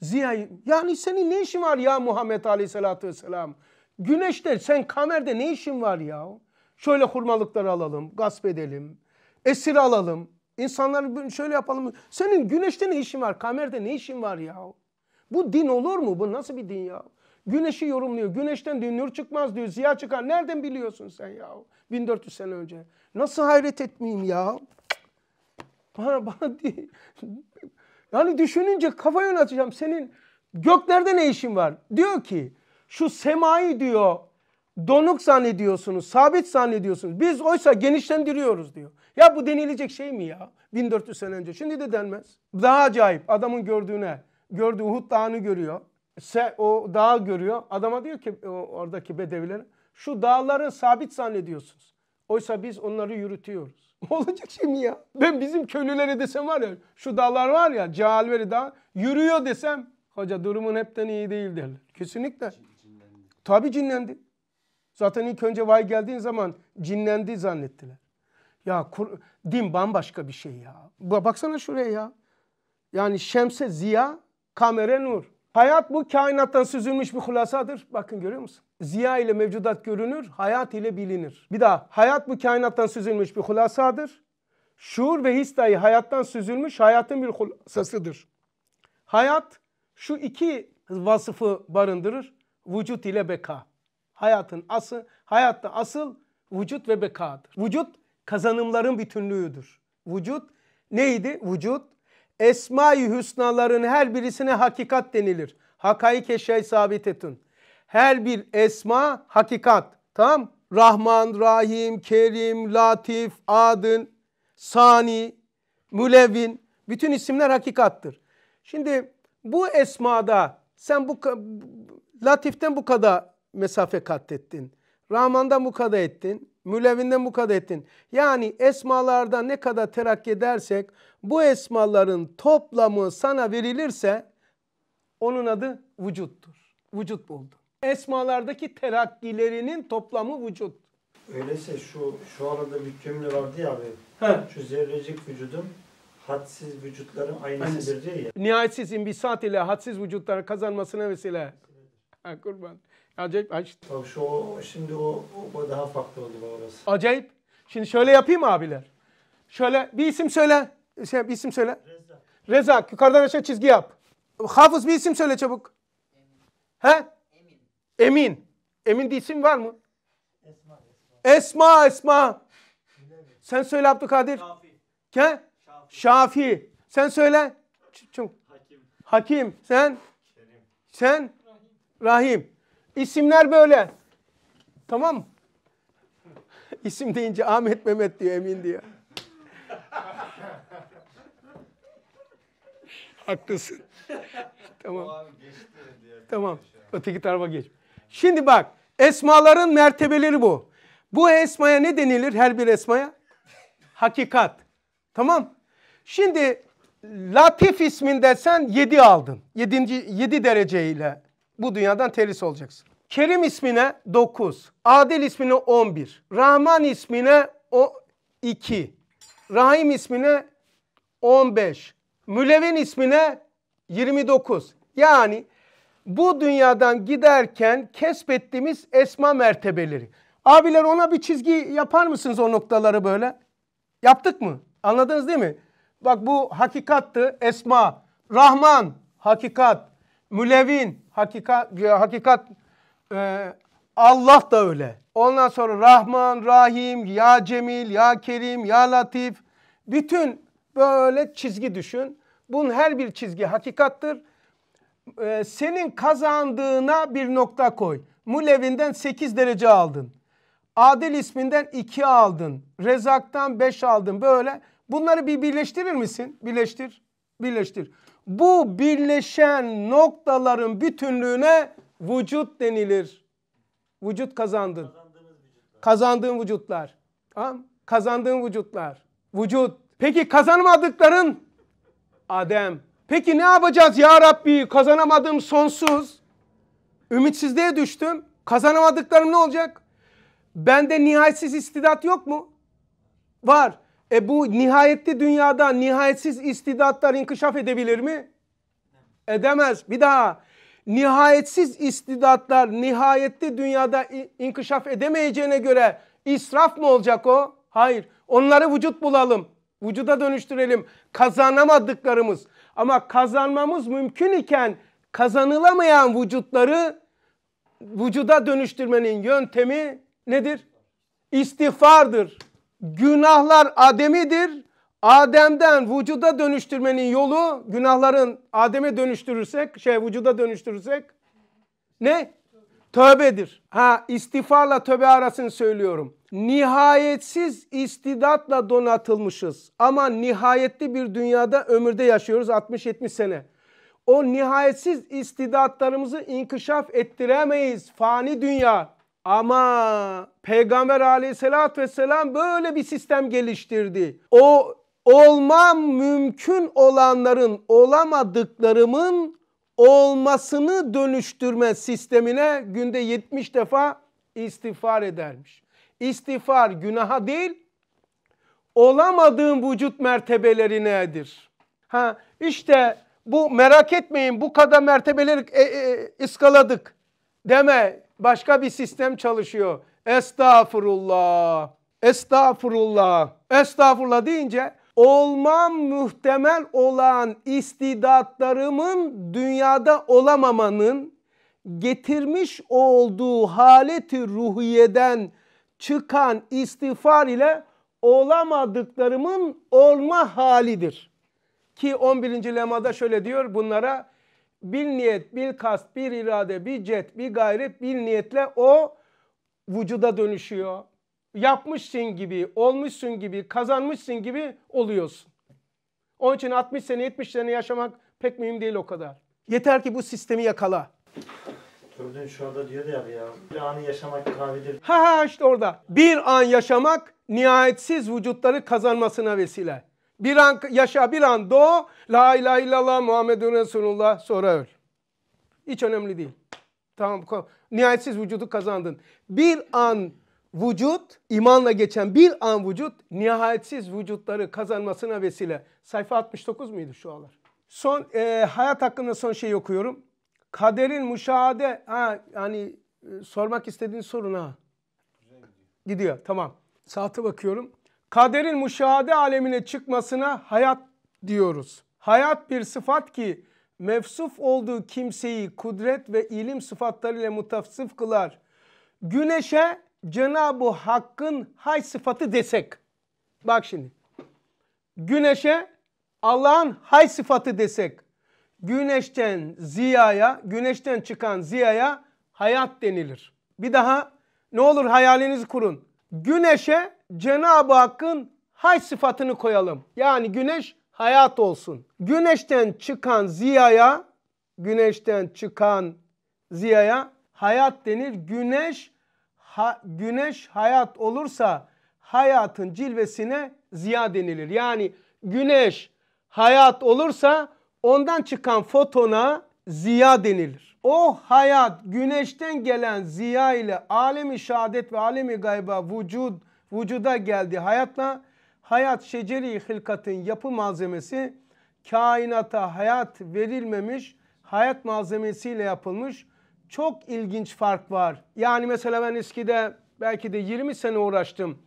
Ziya yani senin ne işin var ya Muhammed Aleyhisselatü Vesselam? Güneşte sen kamerde ne işin var ya? Şöyle hurmalıkları alalım, gasp edelim, esir alalım. İnsanlar şöyle yapalım. Senin güneşte ne işin var? Kamerde ne işin var ya? Bu din olur mu? Bu nasıl bir din ya? Güneşi yorumluyor. Güneşten diyor nur çıkmaz diyor. Ziya çıkar. Nereden biliyorsun sen ya? 1400 sene önce. Nasıl hayret etmeyeyim ya? Bana, bana Yani düşününce kafayı yöneteceğim. Senin göklerde ne işin var? Diyor ki şu semayı diyor donuk zannediyorsunuz, sabit zannediyorsunuz. Biz oysa genişlendiriyoruz diyor. Ya bu denilecek şey mi ya? 1400 sene önce. Şimdi de denmez. Daha acayip adamın gördüğüne. Gördüğü Uhud dağını görüyor. Se, o dağı görüyor. Adama diyor ki oradaki bedevilere şu dağları sabit zannediyorsunuz. Oysa biz onları yürütüyoruz. <laughs> Olacak şey mi ya? Ben bizim köylülere desem var ya şu dağlar var ya Cehalveri dağ. yürüyor desem hoca durumun hepten iyi değil derler. Kesinlikle. Tabi cinlendi. Zaten ilk önce vay geldiğin zaman cinlendi zannettiler. Ya kur, din bambaşka bir şey ya. Baksana şuraya ya. Yani şemse ziya, kamere nur. Hayat bu kainattan süzülmüş bir hulasadır. Bakın görüyor musun? Ziya ile mevcudat görünür, hayat ile bilinir. Bir daha hayat bu kainattan süzülmüş bir hulasadır. Şuur ve his dahi hayattan süzülmüş hayatın bir hulasasıdır. Hayat şu iki vasıfı barındırır. Vücut ile beka. Hayatın asıl, hayatta asıl vücut ve bekadır. Vücut kazanımların bütünlüğüdür. Vücut neydi? Vücut Esma-i Hüsnaların her birisine hakikat denilir. Hakaik sabit sabitetün. Her bir esma hakikat. Tamam Rahman, Rahim, Kerim, Latif, Adın, Sani, Mülevin bütün isimler hakikattır. Şimdi bu esmada sen bu Latif'ten bu kadar mesafe kattettin. Rahman'dan bu kadar ettin mülevinden bu kadar ettin. Yani esmalarda ne kadar terakki edersek bu esmaların toplamı sana verilirse onun adı vücuttur. Vücut buldu. Esmalardaki terakkilerinin toplamı vücut. Öyleyse şu şu arada bir cümle vardı ya abi. Ha. Şu zerrecik vücudum hadsiz vücutların aynısıdır diye. ya. Nihayetsiz saat ile hadsiz vücutları kazanmasına vesile. Ha, kurban. Acayip. Ay işte. Tabii şu şimdi o, o daha farklı oldu orası. Acayip. Şimdi şöyle yapayım abiler? Şöyle bir isim söyle. Şey, bir isim söyle. Reza Reza Yukarıdan aşağı çizgi yap. Hafız bir isim söyle çabuk. Emin. He? Emin. Emin. Emin diye isim var mı? Esma. Esma. Esma. Esma. Sen söyle Abdülkadir. Şafi. He? Şafi. Şafi. Sen söyle. Ç- Hakim. Hakim. Sen? Kerim. Sen? Rahim. Rahim. İsimler böyle. Tamam mı? <laughs> İsim deyince Ahmet Mehmet diyor Emin diyor. <laughs> Haklısın. <laughs> tamam. Tamam. Şey Öteki tarafa geç. Şimdi bak esmaların mertebeleri bu. Bu esmaya ne denilir her bir esmaya? Hakikat. Tamam. Şimdi Latif isminde sen yedi aldın. yedinci, yedi dereceyle bu dünyadan terhis olacaksın. Kerim ismine 9, Adil ismine 11, Rahman ismine o 2, Rahim ismine 15, Mülevin ismine 29. Yani bu dünyadan giderken kesbettiğimiz esma mertebeleri. Abiler ona bir çizgi yapar mısınız o noktaları böyle? Yaptık mı? Anladınız değil mi? Bak bu hakikattı. Esma, Rahman, hakikat, Mülevin, Hakikat, hakikat e, Allah da öyle. Ondan sonra Rahman, Rahim, Ya Cemil, Ya Kerim, Ya Latif. Bütün böyle çizgi düşün. Bunun her bir çizgi hakikattır. Ee, senin kazandığına bir nokta koy. Mulevinden 8 derece aldın. Adil isminden 2 aldın. Rezak'tan 5 aldın böyle. Bunları bir birleştirir misin? Birleştir. Birleştir bu birleşen noktaların bütünlüğüne vücut denilir. Vücut kazandın. Kazandığın vücutlar. Kazandığın vücutlar. Vücut. Peki kazanmadıkların Adem. Peki ne yapacağız ya Rabbi? Kazanamadım sonsuz. Ümitsizliğe düştüm. Kazanamadıklarım ne olacak? Bende nihayetsiz istidat yok mu? Var. E bu nihayetli dünyada nihayetsiz istidatlar inkişaf edebilir mi? Edemez. Bir daha nihayetsiz istidatlar nihayetli dünyada inkişaf edemeyeceğine göre israf mı olacak o? Hayır. Onları vücut bulalım. Vücuda dönüştürelim. Kazanamadıklarımız. Ama kazanmamız mümkün iken kazanılamayan vücutları vücuda dönüştürmenin yöntemi nedir? İstifardır günahlar Adem'idir. Adem'den vücuda dönüştürmenin yolu günahların Adem'e dönüştürürsek şey vücuda dönüştürürsek ne? Tövbedir. Ha istifarla tövbe arasını söylüyorum. Nihayetsiz istidatla donatılmışız ama nihayetli bir dünyada ömürde yaşıyoruz 60-70 sene. O nihayetsiz istidatlarımızı inkişaf ettiremeyiz. Fani dünya ama Peygamber aleyhissalatü vesselam böyle bir sistem geliştirdi. O olmam mümkün olanların olamadıklarımın olmasını dönüştürme sistemine günde 70 defa istiğfar edermiş. İstiğfar günaha değil, Olamadığım vücut mertebelerinedir. Ha işte bu merak etmeyin bu kadar mertebeleri e, e, e ıskaladık deme başka bir sistem çalışıyor. Estağfurullah, estağfurullah, estağfurullah deyince olmam muhtemel olan istidatlarımın dünyada olamamanın getirmiş olduğu haleti ruhiyeden çıkan istiğfar ile olamadıklarımın olma halidir. Ki 11. lemada şöyle diyor bunlara bir niyet, bir kast, bir irade, bir cet, bir gayret, bir niyetle o vücuda dönüşüyor. Yapmışsın gibi, olmuşsun gibi, kazanmışsın gibi oluyorsun. Onun için 60 sene, 70 sene yaşamak pek mühim değil o kadar. Yeter ki bu sistemi yakala. Gördüğün şu anda diyor ya ya bir anı yaşamak kahvedir. Ha ha işte orada. Bir an yaşamak nihayetsiz vücutları kazanmasına vesile. Bir an yaşa bir an doğ. La ilahe illallah Muhammedun Resulullah sonra öl. Hiç önemli değil. Tamam nihayetsiz vücudu kazandın. Bir an vücut imanla geçen bir an vücut nihayetsiz vücutları kazanmasına vesile. Sayfa 69 muydu şu alar? Son e, hayat hakkında son şeyi okuyorum. Kaderin müşahede ha yani e, sormak istediğin soruna Gidiyor tamam. Saate bakıyorum kaderin müşahede alemine çıkmasına hayat diyoruz. Hayat bir sıfat ki mevsuf olduğu kimseyi kudret ve ilim sıfatlarıyla mutafsif kılar. Güneşe Cenab-ı Hakk'ın hay sıfatı desek. Bak şimdi. Güneşe Allah'ın hay sıfatı desek. Güneşten ziyaya, güneşten çıkan ziyaya hayat denilir. Bir daha ne olur hayalinizi kurun güneşe Cenab-ı Hakk'ın hay sıfatını koyalım. Yani güneş hayat olsun. Güneşten çıkan ziyaya, güneşten çıkan ziyaya hayat denir. Güneş ha, güneş hayat olursa hayatın cilvesine ziya denilir. Yani güneş hayat olursa ondan çıkan fotona ziya denilir. O hayat güneşten gelen ziya ile alemi şahadet ve alemi gayba vücud, vücuda geldi hayatla. Hayat şeceri hilkatın yapı malzemesi kainata hayat verilmemiş hayat malzemesiyle yapılmış. Çok ilginç fark var. Yani mesela ben eskide belki de 20 sene uğraştım.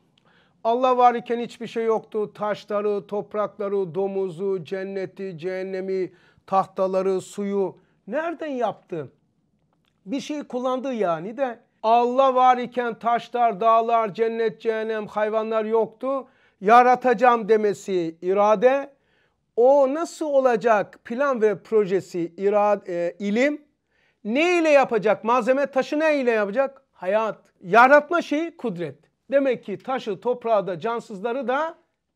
Allah var iken hiçbir şey yoktu. Taşları, toprakları, domuzu, cenneti, cehennemi, tahtaları, suyu. Nereden yaptı? Bir şey kullandı yani de Allah var iken taşlar, dağlar, cennet, cehennem, hayvanlar yoktu. Yaratacağım demesi irade. O nasıl olacak plan ve projesi irad, e, ilim. Ne ile yapacak? Malzeme taşı ne ile yapacak? Hayat. Yaratma şeyi kudret. Demek ki taşı, toprağı da, cansızları da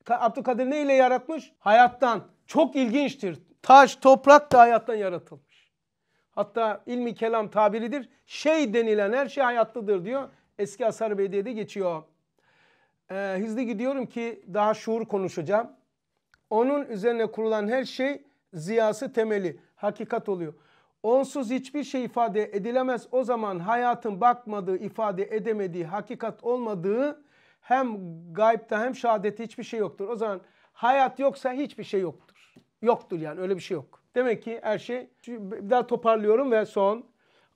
Abdülkadir ne ile yaratmış? Hayattan. Çok ilginçtir. Taş, toprak da hayattan yaratılmış. Hatta ilmi kelam tabiridir. Şey denilen her şey hayatlıdır diyor. Eski Asar de geçiyor. Ee, hızlı gidiyorum ki daha şuur konuşacağım. Onun üzerine kurulan her şey ziyası temeli. Hakikat oluyor. Onsuz hiçbir şey ifade edilemez. O zaman hayatın bakmadığı, ifade edemediği, hakikat olmadığı hem gaybta hem şehadette hiçbir şey yoktur. O zaman hayat yoksa hiçbir şey yoktur. Yoktur yani öyle bir şey yok. Demek ki her şey bir daha toparlıyorum ve son.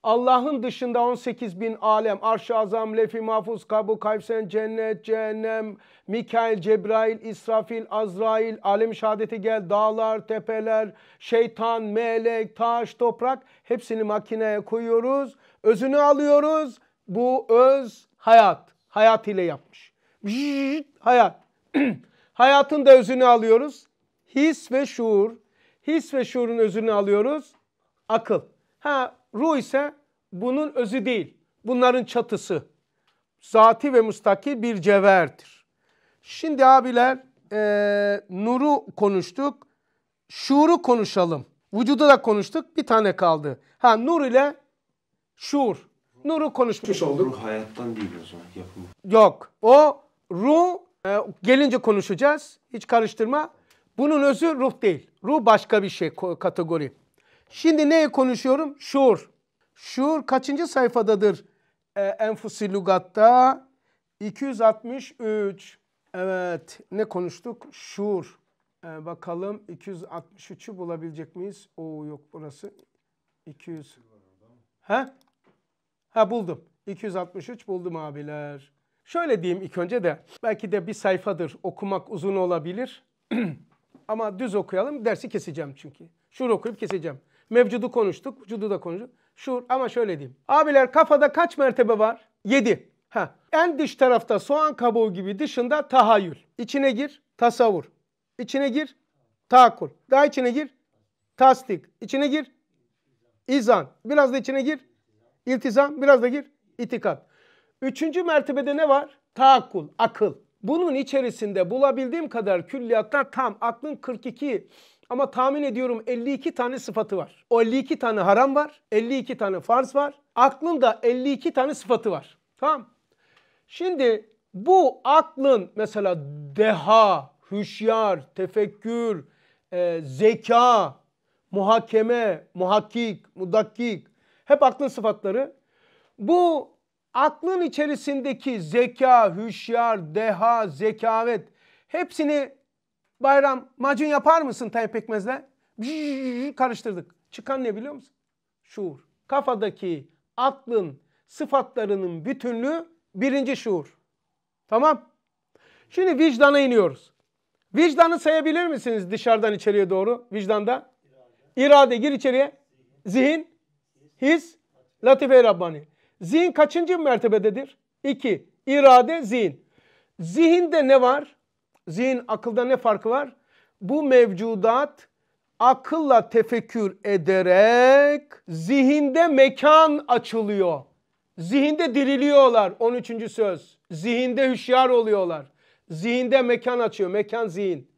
Allah'ın dışında 18 bin alem, arş-ı azam, lefi mahfuz, kabu, kayfsen, cennet, cehennem, Mikail, Cebrail, İsrafil, Azrail, alem şehadete gel, dağlar, tepeler, şeytan, melek, taş, toprak hepsini makineye koyuyoruz. Özünü alıyoruz. Bu öz hayat. Hayat ile yapmış. hayat. <clears throat> Hayatın da özünü alıyoruz. His ve şuur. His ve şuurun özünü alıyoruz. Akıl. Ha ruh ise bunun özü değil. Bunların çatısı. Zati ve müstakil bir cevherdir. Şimdi abiler e, nuru konuştuk. Şuuru konuşalım. Vücuda da konuştuk. Bir tane kaldı. Ha nur ile şuur. Nuru konuşmuş olduk. Ruh hayattan değil o zaman yapımı. Yok. O ruh e, gelince konuşacağız. Hiç karıştırma. Bunun özü ruh değil. Ruh başka bir şey kategori. Şimdi neye konuşuyorum? Şuur. Şuur kaçıncı sayfadadır? E, Enfusi Lugat'ta 263. Evet ne konuştuk? Şuur. E, bakalım 263'ü bulabilecek miyiz? Oo yok burası. 200. Ha? Ha buldum. 263 buldum abiler. Şöyle diyeyim ilk önce de belki de bir sayfadır okumak uzun olabilir. <clears throat> ama düz okuyalım. Dersi keseceğim çünkü. Şur okuyup keseceğim. Mevcudu konuştuk. Vücudu da konuştuk. Şur ama şöyle diyeyim. Abiler kafada kaç mertebe var? 7. Ha. En dış tarafta soğan kabuğu gibi dışında tahayyül. İçine gir tasavvur. İçine gir taakul. Daha içine gir tasdik. İçine gir izan. Biraz da içine gir iltizam. Biraz da gir itikat. Üçüncü mertebede ne var? Taakul, akıl. Bunun içerisinde bulabildiğim kadar külliyatta tam aklın 42 ama tahmin ediyorum 52 tane sıfatı var. O 52 tane haram var, 52 tane farz var. da 52 tane sıfatı var. Tamam. Şimdi bu aklın mesela deha, hüşyar, tefekkür, e, zeka, muhakeme, muhakkik, mudakkik hep aklın sıfatları. Bu aklın içerisindeki zeka, hüşyar, deha, zekavet hepsini bayram macun yapar mısın Tayyip Pekmez'le? Karıştırdık. Çıkan ne biliyor musun? Şuur. Kafadaki aklın sıfatlarının bütünlüğü birinci şuur. Tamam. Şimdi vicdana iniyoruz. Vicdanı sayabilir misiniz dışarıdan içeriye doğru? Vicdanda. İrade gir içeriye. Zihin. His. Latife-i Rabbani. Zihin kaçıncı mertebededir? İki. İrade, zihin. Zihinde ne var? Zihin akılda ne farkı var? Bu mevcudat akılla tefekkür ederek zihinde mekan açılıyor. Zihinde diriliyorlar 13. söz. Zihinde hüşyar oluyorlar. Zihinde mekan açıyor. Mekan zihin.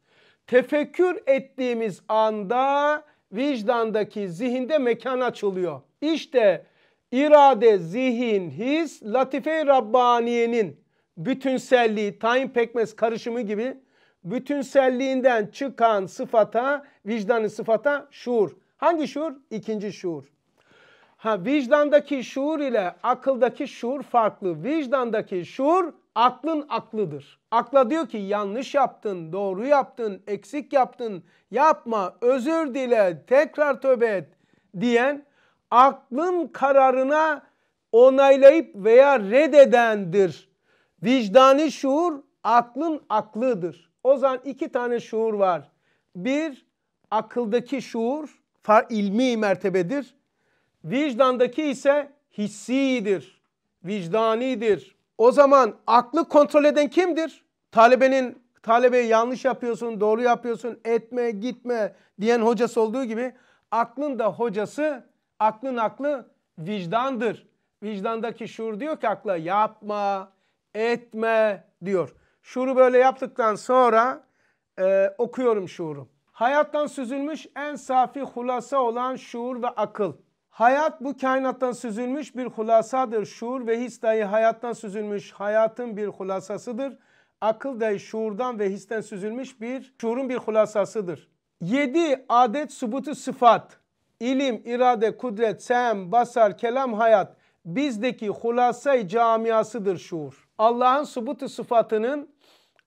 Tefekkür ettiğimiz anda vicdandaki zihinde mekan açılıyor. İşte irade, zihin, his, latife-i Rabbaniye'nin bütünselliği, tayin pekmez karışımı gibi bütünselliğinden çıkan sıfata, vicdanı sıfata şuur. Hangi şuur? İkinci şuur. Ha, vicdandaki şuur ile akıldaki şuur farklı. Vicdandaki şuur aklın aklıdır. Akla diyor ki yanlış yaptın, doğru yaptın, eksik yaptın, yapma, özür dile, tekrar tövbe et diyen aklın kararına onaylayıp veya reddedendir. Vicdani şuur aklın aklıdır. O zaman iki tane şuur var. Bir akıldaki şuur ilmi mertebedir. Vicdandaki ise hissidir, vicdanidir. O zaman aklı kontrol eden kimdir? Talebenin talebe yanlış yapıyorsun, doğru yapıyorsun, etme, gitme diyen hocası olduğu gibi aklın da hocası Aklın aklı vicdandır. Vicdandaki şuur diyor ki akla yapma, etme diyor. Şuuru böyle yaptıktan sonra e, okuyorum şuuru. Hayattan süzülmüş en safi hulasa olan şuur ve akıl. Hayat bu kainattan süzülmüş bir hulasadır. Şuur ve his dahi hayattan süzülmüş hayatın bir hulasasıdır. Akıl dahi şuurdan ve histen süzülmüş bir şuurun bir hulasasıdır. Yedi adet subutu sıfat. İlim, irade, kudret, sem, basar, kelam, hayat bizdeki hulasay camiasıdır şuur. Allah'ın subutu sıfatının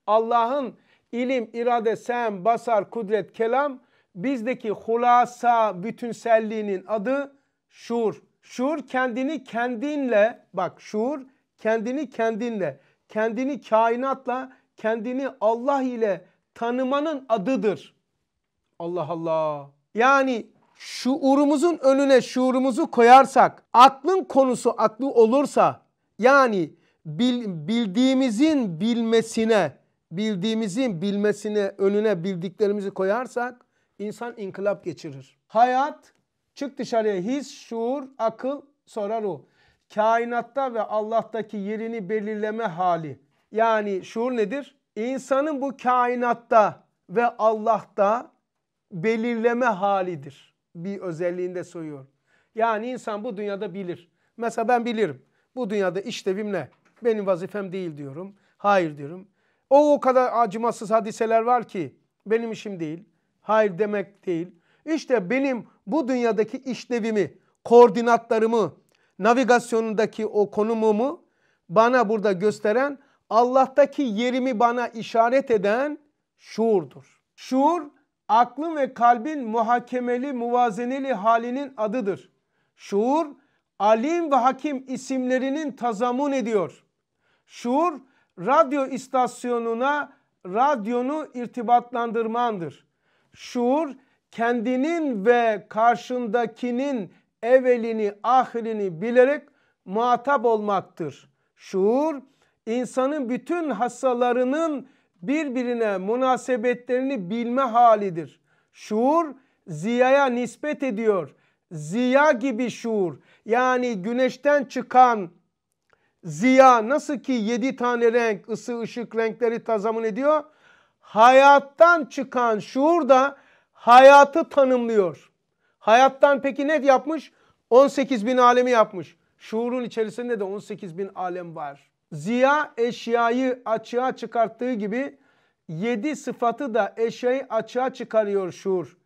Allah'ın ilim, irade, sem, basar, kudret, kelam bizdeki hulasa bütünselliğinin adı şuur. Şuur kendini kendinle bak şuur kendini kendinle, kendini kainatla, kendini Allah ile tanımanın adıdır. Allah Allah. Yani şuurumuzun önüne şuurumuzu koyarsak, aklın konusu aklı olursa yani bil, bildiğimizin bilmesine, bildiğimizin bilmesine önüne bildiklerimizi koyarsak insan inkılap geçirir. Hayat çık dışarıya his, şuur, akıl sonra ruh. Kainatta ve Allah'taki yerini belirleme hali. Yani şuur nedir? İnsanın bu kainatta ve Allah'ta belirleme halidir bir özelliğinde soruyor. Yani insan bu dünyada bilir. Mesela ben bilirim. Bu dünyada işlevim ne? Benim vazifem değil diyorum. Hayır diyorum. O o kadar acımasız hadiseler var ki benim işim değil. Hayır demek değil. İşte benim bu dünyadaki işlevimi, koordinatlarımı, navigasyonundaki o konumumu bana burada gösteren Allah'taki yerimi bana işaret eden şuurdur. Şuur aklın ve kalbin muhakemeli, muvazeneli halinin adıdır. Şuur, alim ve hakim isimlerinin tazamun ediyor. Şuur, radyo istasyonuna radyonu irtibatlandırmandır. Şuur, kendinin ve karşındakinin evelini, ahirini bilerek muhatap olmaktır. Şuur, insanın bütün hassalarının birbirine münasebetlerini bilme halidir. Şuur ziyaya nispet ediyor. Ziya gibi şuur yani güneşten çıkan ziya nasıl ki yedi tane renk ısı ışık renkleri tazamın ediyor. Hayattan çıkan şuur da hayatı tanımlıyor. Hayattan peki ne yapmış? 18 bin alemi yapmış. Şuurun içerisinde de 18 bin alem var ziya eşyayı açığa çıkarttığı gibi yedi sıfatı da eşyayı açığa çıkarıyor şuur.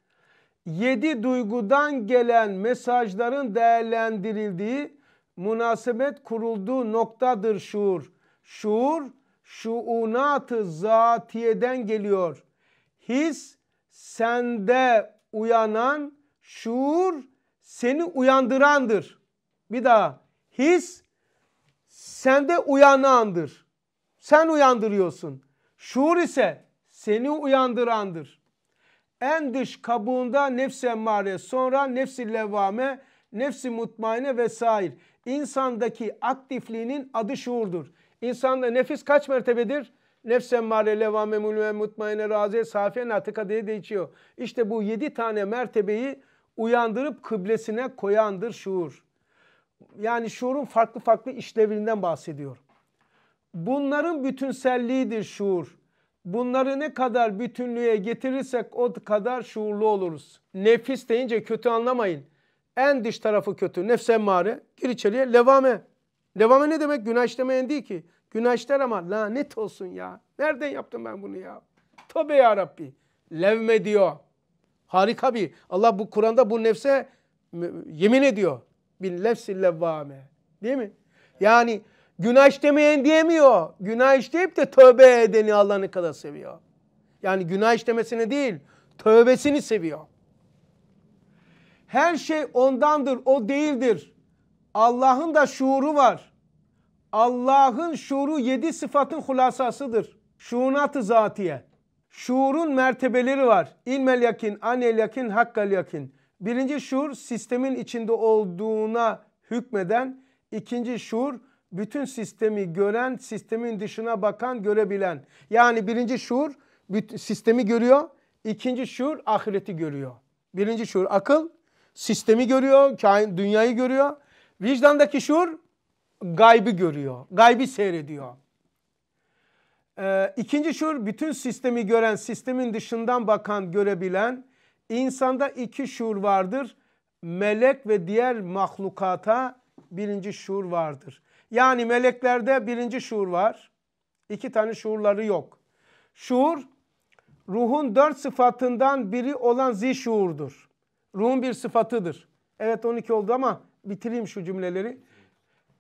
Yedi duygudan gelen mesajların değerlendirildiği münasebet kurulduğu noktadır şuur. Şuur şuunatı zatiyeden geliyor. His sende uyanan şuur seni uyandırandır. Bir daha his sende uyanandır. Sen uyandırıyorsun. Şuur ise seni uyandırandır. En dış kabuğunda nefs-i emmare, sonra nefsi i levvame, nefs mutmaine vesaire. İnsandaki aktifliğinin adı şuurdur. İnsanda nefis kaç mertebedir? Nefs emmare, levame, mulve, mutmaine, raziye, safiye, natıka diye değişiyor. İşte bu yedi tane mertebeyi uyandırıp kıblesine koyandır şuur yani şuurun farklı farklı işlevinden bahsediyor. Bunların bütünselliğidir şuur. Bunları ne kadar bütünlüğe getirirsek o kadar şuurlu oluruz. Nefis deyince kötü anlamayın. En dış tarafı kötü. Nefse emmare. Gir içeriye. Levame. Levame ne demek? Günah işlemeyen değil ki. Günah işler ama lanet olsun ya. Nereden yaptım ben bunu ya? Tövbe ya Rabbi. Levme diyor. Harika bir. Allah bu Kur'an'da bu nefse yemin ediyor bin lefsil levvame. Değil mi? Yani günah işlemeyen diyemiyor. Günah işleyip de tövbe edeni Allah'ını kadar seviyor. Yani günah işlemesini değil, tövbesini seviyor. Her şey ondandır, o değildir. Allah'ın da şuuru var. Allah'ın şuuru yedi sıfatın hulasasıdır. Şuunat-ı zatiye. Şuurun mertebeleri var. İlmel yakin, anel yakin, hakkal yakin. Birinci şuur sistemin içinde olduğuna hükmeden, ikinci şuur bütün sistemi gören, sistemin dışına bakan, görebilen. Yani birinci şuur sistemi görüyor, ikinci şuur ahireti görüyor. Birinci şuur akıl, sistemi görüyor, kain, dünyayı görüyor. Vicdandaki şuur gaybı görüyor, gaybi seyrediyor. Ee, ikinci şuur bütün sistemi gören, sistemin dışından bakan, görebilen. İnsanda iki şuur vardır. Melek ve diğer mahlukata birinci şuur vardır. Yani meleklerde birinci şuur var. İki tane şuurları yok. Şuur ruhun dört sıfatından biri olan zi şuurdur. Ruhun bir sıfatıdır. Evet 12 oldu ama bitireyim şu cümleleri.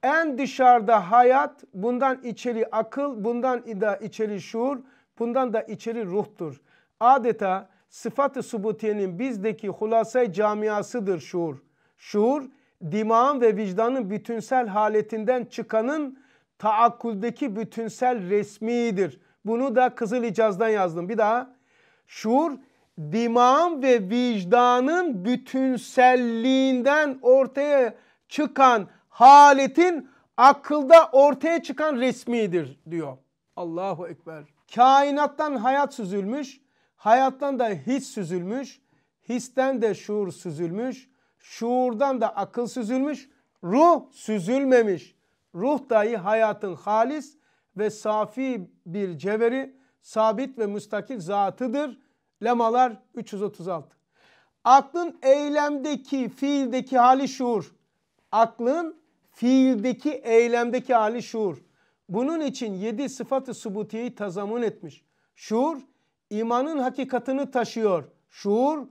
En dışarıda hayat, bundan içeri akıl, bundan da içeri şuur, bundan da içeri ruhtur. Adeta sıfat-ı subutiyenin bizdeki hulasay camiasıdır şuur. Şuur dimağın ve vicdanın bütünsel haletinden çıkanın taakkuldeki bütünsel resmidir. Bunu da Kızıl İcaz'dan yazdım. Bir daha şuur dimağın ve vicdanın bütünselliğinden ortaya çıkan haletin akılda ortaya çıkan resmidir diyor. Allahu Ekber. Kainattan hayat süzülmüş, Hayattan da hiç süzülmüş, histen de şuur süzülmüş, şuurdan da akıl süzülmüş, ruh süzülmemiş. Ruh dahi hayatın halis ve safi bir cevheri, sabit ve müstakil zatıdır. Lemalar 336. Aklın eylemdeki, fiildeki hali şuur. Aklın fiildeki, eylemdeki hali şuur. Bunun için yedi sıfatı subutiyeyi tazamun etmiş. Şuur imanın hakikatını taşıyor. Şuur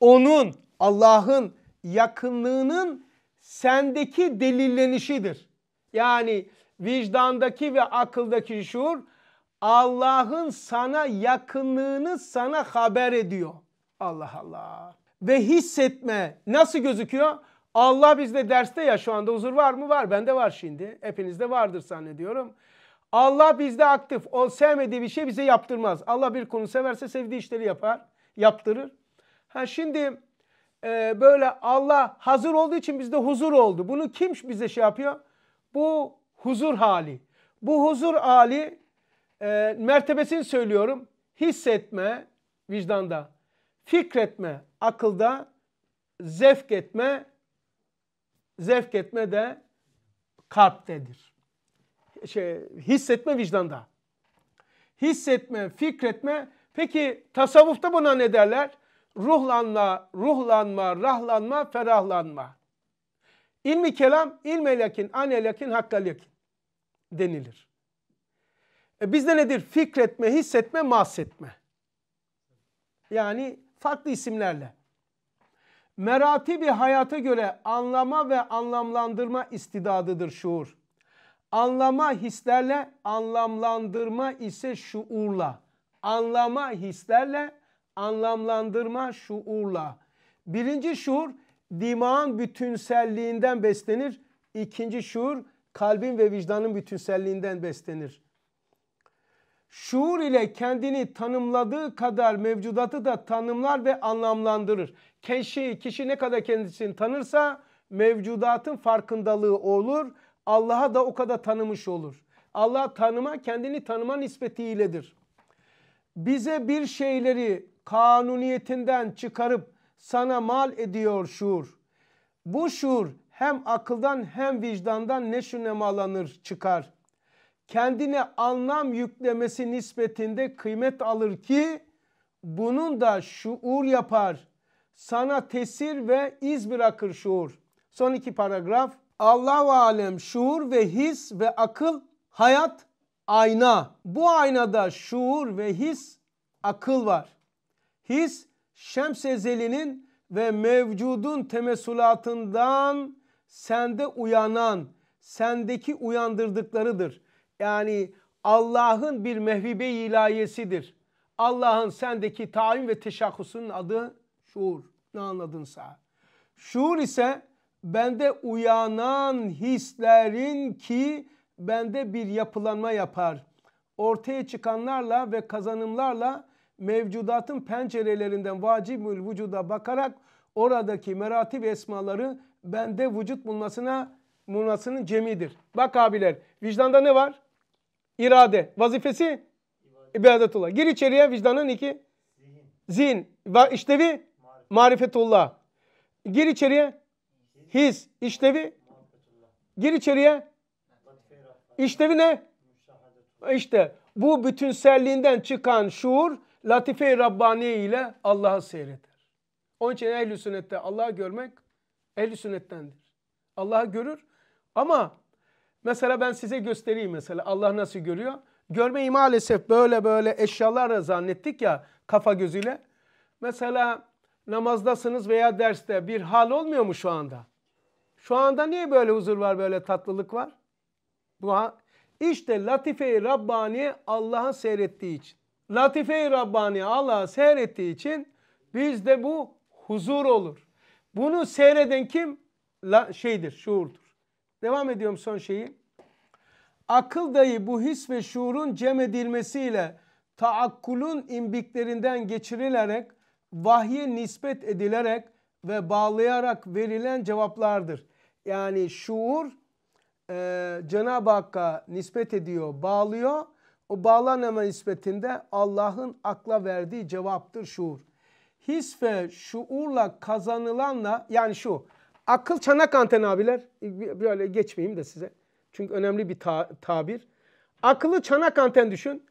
onun Allah'ın yakınlığının sendeki delillenişidir. Yani vicdandaki ve akıldaki şuur Allah'ın sana yakınlığını sana haber ediyor. Allah Allah. Ve hissetme nasıl gözüküyor? Allah bizde derste ya şu anda huzur var mı? Var. Bende var şimdi. Hepinizde vardır zannediyorum. Allah bizde aktif. O sevmediği bir şey bize yaptırmaz. Allah bir konu severse sevdiği işleri yapar, yaptırır. Ha şimdi e, böyle Allah hazır olduğu için bizde huzur oldu. Bunu kim bize şey yapıyor? Bu huzur hali. Bu huzur hali e, mertebesini söylüyorum. Hissetme vicdanda, fikretme akılda, zevk etme, zevk etme de kalptedir şey, hissetme vicdanda. Hissetme, fikretme. Peki tasavvufta buna ne derler? Ruhlanma, ruhlanma, rahlanma, ferahlanma. İlmi kelam, ilme lakin, ane lakin, hakka lakin denilir. E bizde nedir? Fikretme, hissetme, mahsetme. Yani farklı isimlerle. Merati bir hayata göre anlama ve anlamlandırma istidadıdır şuur. Anlama hislerle, anlamlandırma ise şuurla. Anlama hislerle, anlamlandırma şuurla. Birinci şuur dimağın bütünselliğinden beslenir. İkinci şuur kalbin ve vicdanın bütünselliğinden beslenir. Şuur ile kendini tanımladığı kadar mevcudatı da tanımlar ve anlamlandırır. Kişi, kişi ne kadar kendisini tanırsa mevcudatın farkındalığı olur Allah'a da o kadar tanımış olur. Allah tanıma kendini tanıma nispetiyledir. Bize bir şeyleri kanuniyetinden çıkarıp sana mal ediyor şuur. Bu şuur hem akıldan hem vicdandan ne şünemalanır çıkar. Kendine anlam yüklemesi nispetinde kıymet alır ki bunun da şuur yapar. Sana tesir ve iz bırakır şuur. Son iki paragraf allah Alem şuur ve his ve akıl hayat ayna. Bu aynada şuur ve his akıl var. His şems ezelinin ve mevcudun temesulatından sende uyanan, sendeki uyandırdıklarıdır. Yani Allah'ın bir mehvibe ilahiyesidir. Allah'ın sendeki tayin ve teşakkusunun adı şuur. Ne anladınsa. Şuur ise bende uyanan hislerin ki bende bir yapılanma yapar. Ortaya çıkanlarla ve kazanımlarla mevcudatın pencerelerinden vacibül vücuda bakarak oradaki meratip esmaları bende vücut bulmasına bulmasının cemidir. Bak abiler vicdanda ne var? İrade. Vazifesi? İbadet. İbadetullah. Gir içeriye vicdanın iki. Zihin. Zihin. Ve işlevi? Marifetullah. Gir içeriye his, işlevi. Gir içeriye. İşlevi ne? işte bu bütünselliğinden çıkan şuur latife-i Rabbaniye ile Allah'a seyreder. Onun için ehl-i sünnette Allah'ı görmek ehl-i sünnettendir. Allah'ı görür ama mesela ben size göstereyim mesela Allah nasıl görüyor. Görmeyi maalesef böyle böyle eşyalarla zannettik ya kafa gözüyle. Mesela namazdasınız veya derste bir hal olmuyor mu şu anda? Şu anda niye böyle huzur var, böyle tatlılık var? Bu işte Latife-i Rabbaniye Allah'ın seyrettiği için. Latife-i Rabbaniye Allah'ı seyrettiği için bizde bu huzur olur. Bunu seyreden kim? La, şeydir, şuurdur. Devam ediyorum son şeyi. Akıl dahi bu his ve şuurun cem edilmesiyle taakkulun imbiklerinden geçirilerek, vahye nispet edilerek ve bağlayarak verilen cevaplardır yani şuur e, Cenab-ı Hakk'a nispet ediyor, bağlıyor. O bağlanma nispetinde Allah'ın akla verdiği cevaptır şuur. His ve şuurla kazanılanla yani şu akıl çanak anten abiler böyle geçmeyeyim de size. Çünkü önemli bir ta tabir. Akıllı çanak anten düşün.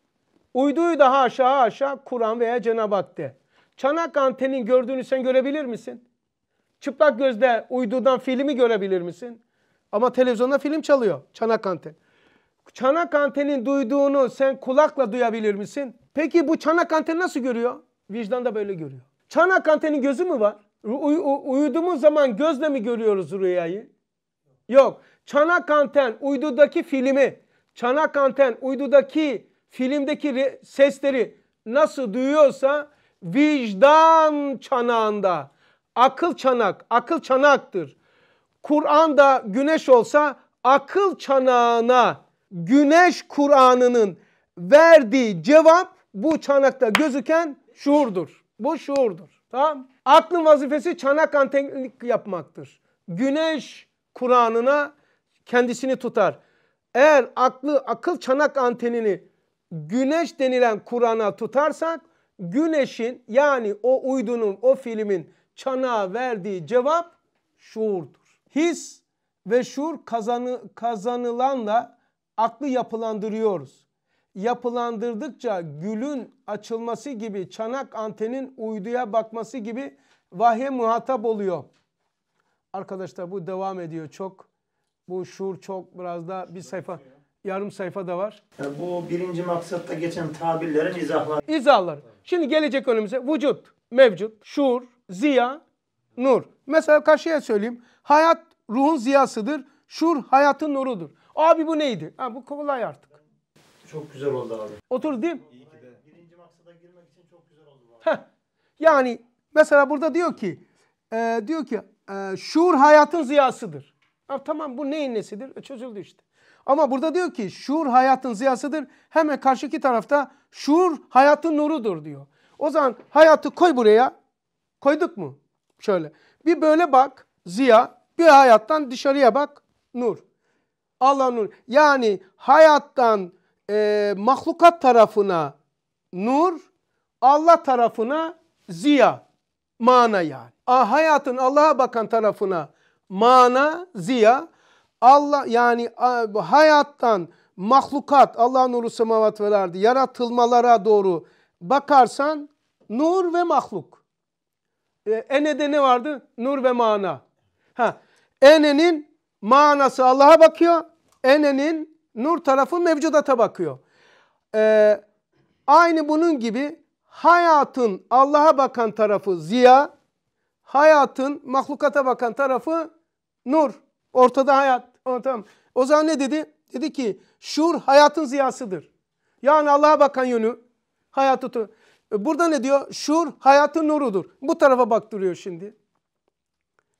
Uyduyu daha aşağı aşağı Kur'an veya Cenab-ı Hak de. Çanak antenin gördüğünü sen görebilir misin? Çıplak gözle uydudan filmi görebilir misin? Ama televizyonda film çalıyor çanak anten. Çanak antenin duyduğunu sen kulakla duyabilir misin? Peki bu çanak anten nasıl görüyor? Vicdan da böyle görüyor. Çanak antenin gözü mü var? Uy, uyuduğumuz zaman gözle mi görüyoruz rüyayı? Yok. Çanak anten uydudaki filmi, çanak anten uydudaki filmdeki sesleri nasıl duyuyorsa vicdan çanağında akıl çanak, akıl çanaktır. Kur'an da güneş olsa akıl çanağına güneş Kur'an'ının verdiği cevap bu çanakta gözüken şuurdur. Bu şuurdur. Tamam? Aklın vazifesi çanak antenlik yapmaktır. Güneş Kur'an'ına kendisini tutar. Eğer aklı akıl çanak antenini güneş denilen Kur'an'a tutarsak güneşin yani o uydunun o filmin Çana verdiği cevap şuurdur. His ve şuur kazanı, kazanılanla aklı yapılandırıyoruz. Yapılandırdıkça gülün açılması gibi çanak antenin uyduya bakması gibi vahye muhatap oluyor. Arkadaşlar bu devam ediyor çok. Bu şuur çok biraz da bir sayfa yarım sayfa da var. Yani bu birinci maksatta geçen tabirlerin izahları. İzahlar. Şimdi gelecek önümüze vücut, mevcut, şuur, ziya, nur. Mesela karşıya söyleyeyim. Hayat ruhun ziyasıdır. Şur hayatın nurudur. Abi bu neydi? Ha bu kolay artık. Çok güzel oldu abi. Otur değil mi? İyi ki de. Birinci maksada girmek için çok güzel oldu abi. Heh. Yani mesela burada diyor ki e, diyor ki e, şuur hayatın ziyasıdır. Ha, tamam bu neyin nesidir? E, çözüldü işte. Ama burada diyor ki şur hayatın ziyasıdır. Hemen karşıki tarafta şur hayatın nurudur diyor. O zaman hayatı koy buraya. Koyduk mu? Şöyle. Bir böyle bak ziya, bir hayattan dışarıya bak nur. Allah nur. Yani hayattan e, mahlukat tarafına nur, Allah tarafına ziya. Mana yani. A, hayatın Allah'a bakan tarafına mana, ziya. Allah yani a, hayattan mahlukat, Allah nuru semavat velardı, yaratılmalara doğru bakarsan nur ve mahluk. E, Ene'de ne vardı? Nur ve mana. Ha. Ene'nin manası Allah'a bakıyor. Ene'nin nur tarafı mevcudata bakıyor. Ee, aynı bunun gibi hayatın Allah'a bakan tarafı ziya, hayatın mahlukata bakan tarafı nur. Ortada hayat. O, tamam. o zaman ne dedi? Dedi ki şuur hayatın ziyasıdır. Yani Allah'a bakan yönü hayatı e, burada ne diyor? Şuur hayatın nurudur. Bu tarafa baktırıyor şimdi.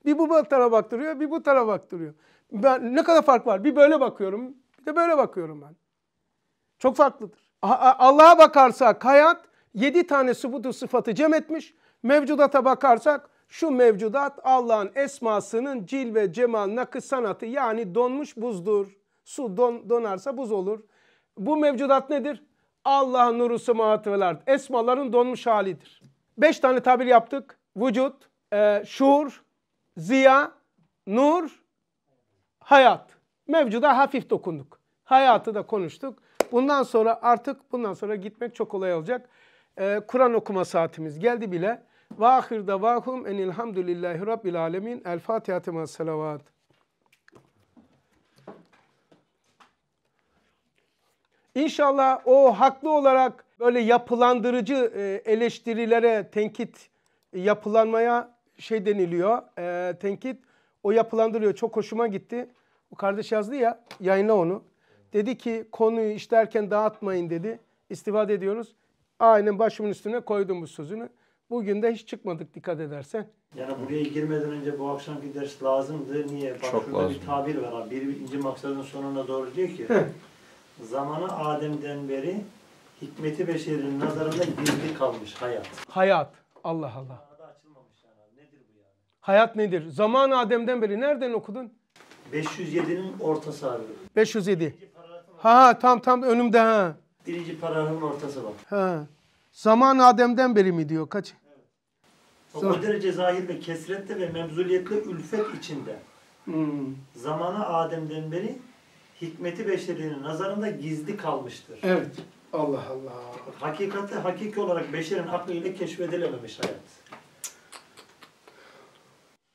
Bir bu tarafa baktırıyor, bir bu tarafa baktırıyor. Ben, ne kadar fark var? Bir böyle bakıyorum, bir de böyle bakıyorum ben. Çok farklıdır. Allah'a bakarsak hayat yedi tane subutu sıfatı cem etmiş. Mevcudata bakarsak şu mevcudat Allah'ın esmasının cil ve cemal nakış sanatı yani donmuş buzdur. Su don, donarsa buz olur. Bu mevcudat nedir? Allah nuru semaatı vel Esmaların donmuş halidir. Beş tane tabir yaptık. Vücut, e, şuur, ziya, nur, hayat. Mevcuda hafif dokunduk. Hayatı da konuştuk. Bundan sonra artık bundan sonra gitmek çok kolay olacak. E, Kur'an okuma saatimiz geldi bile. Vahir davahum enilhamdülillahi rabbil alemin. El Fatiha tema selavat. İnşallah o haklı olarak böyle yapılandırıcı e, eleştirilere, tenkit e, yapılanmaya şey deniliyor. E, tenkit o yapılandırıyor. Çok hoşuma gitti. O kardeş yazdı ya yayınla onu. Dedi ki konuyu işlerken dağıtmayın dedi. İstifade ediyoruz. Aynen başımın üstüne koydum bu sözünü. Bugün de hiç çıkmadık dikkat edersen. Yani buraya girmeden önce bu akşamki ders lazımdı. Niye? Bak Çok şurada lazım. bir tabir var abi. birinci ince maksadın sonuna doğru diyor ki zamanı Adem'den beri hikmeti beşerinin nazarında gizli kalmış hayat. Hayat. Allah Allah. Nedir bu yani? Hayat nedir? Zaman Adem'den beri nereden okudun? 507'nin ortası abi. 507. Ha ha, tam tam önümde ha. Birinci paragrafın ortası bak. Ha. Zaman Adem'den beri mi diyor? Kaç? O, o derece zahirde, kesrette ve mevzuliyette ülfet içinde. Hmm. Zamanı Adem'den beri hikmeti beşerinin nazarında gizli kalmıştır. Evet. Allah Allah. Hakikati hakiki olarak beşerin aklıyla keşfedilememiş hayat.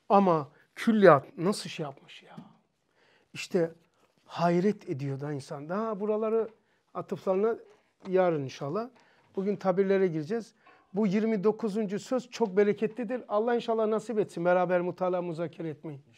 Ama külliyat nasıl şey yapmış ya? İşte hayret ediyor da insan. Daha buraları atıflarına yarın inşallah. Bugün tabirlere gireceğiz. Bu 29. söz çok bereketlidir. Allah inşallah nasip etsin beraber mutala muzakere etmeyi.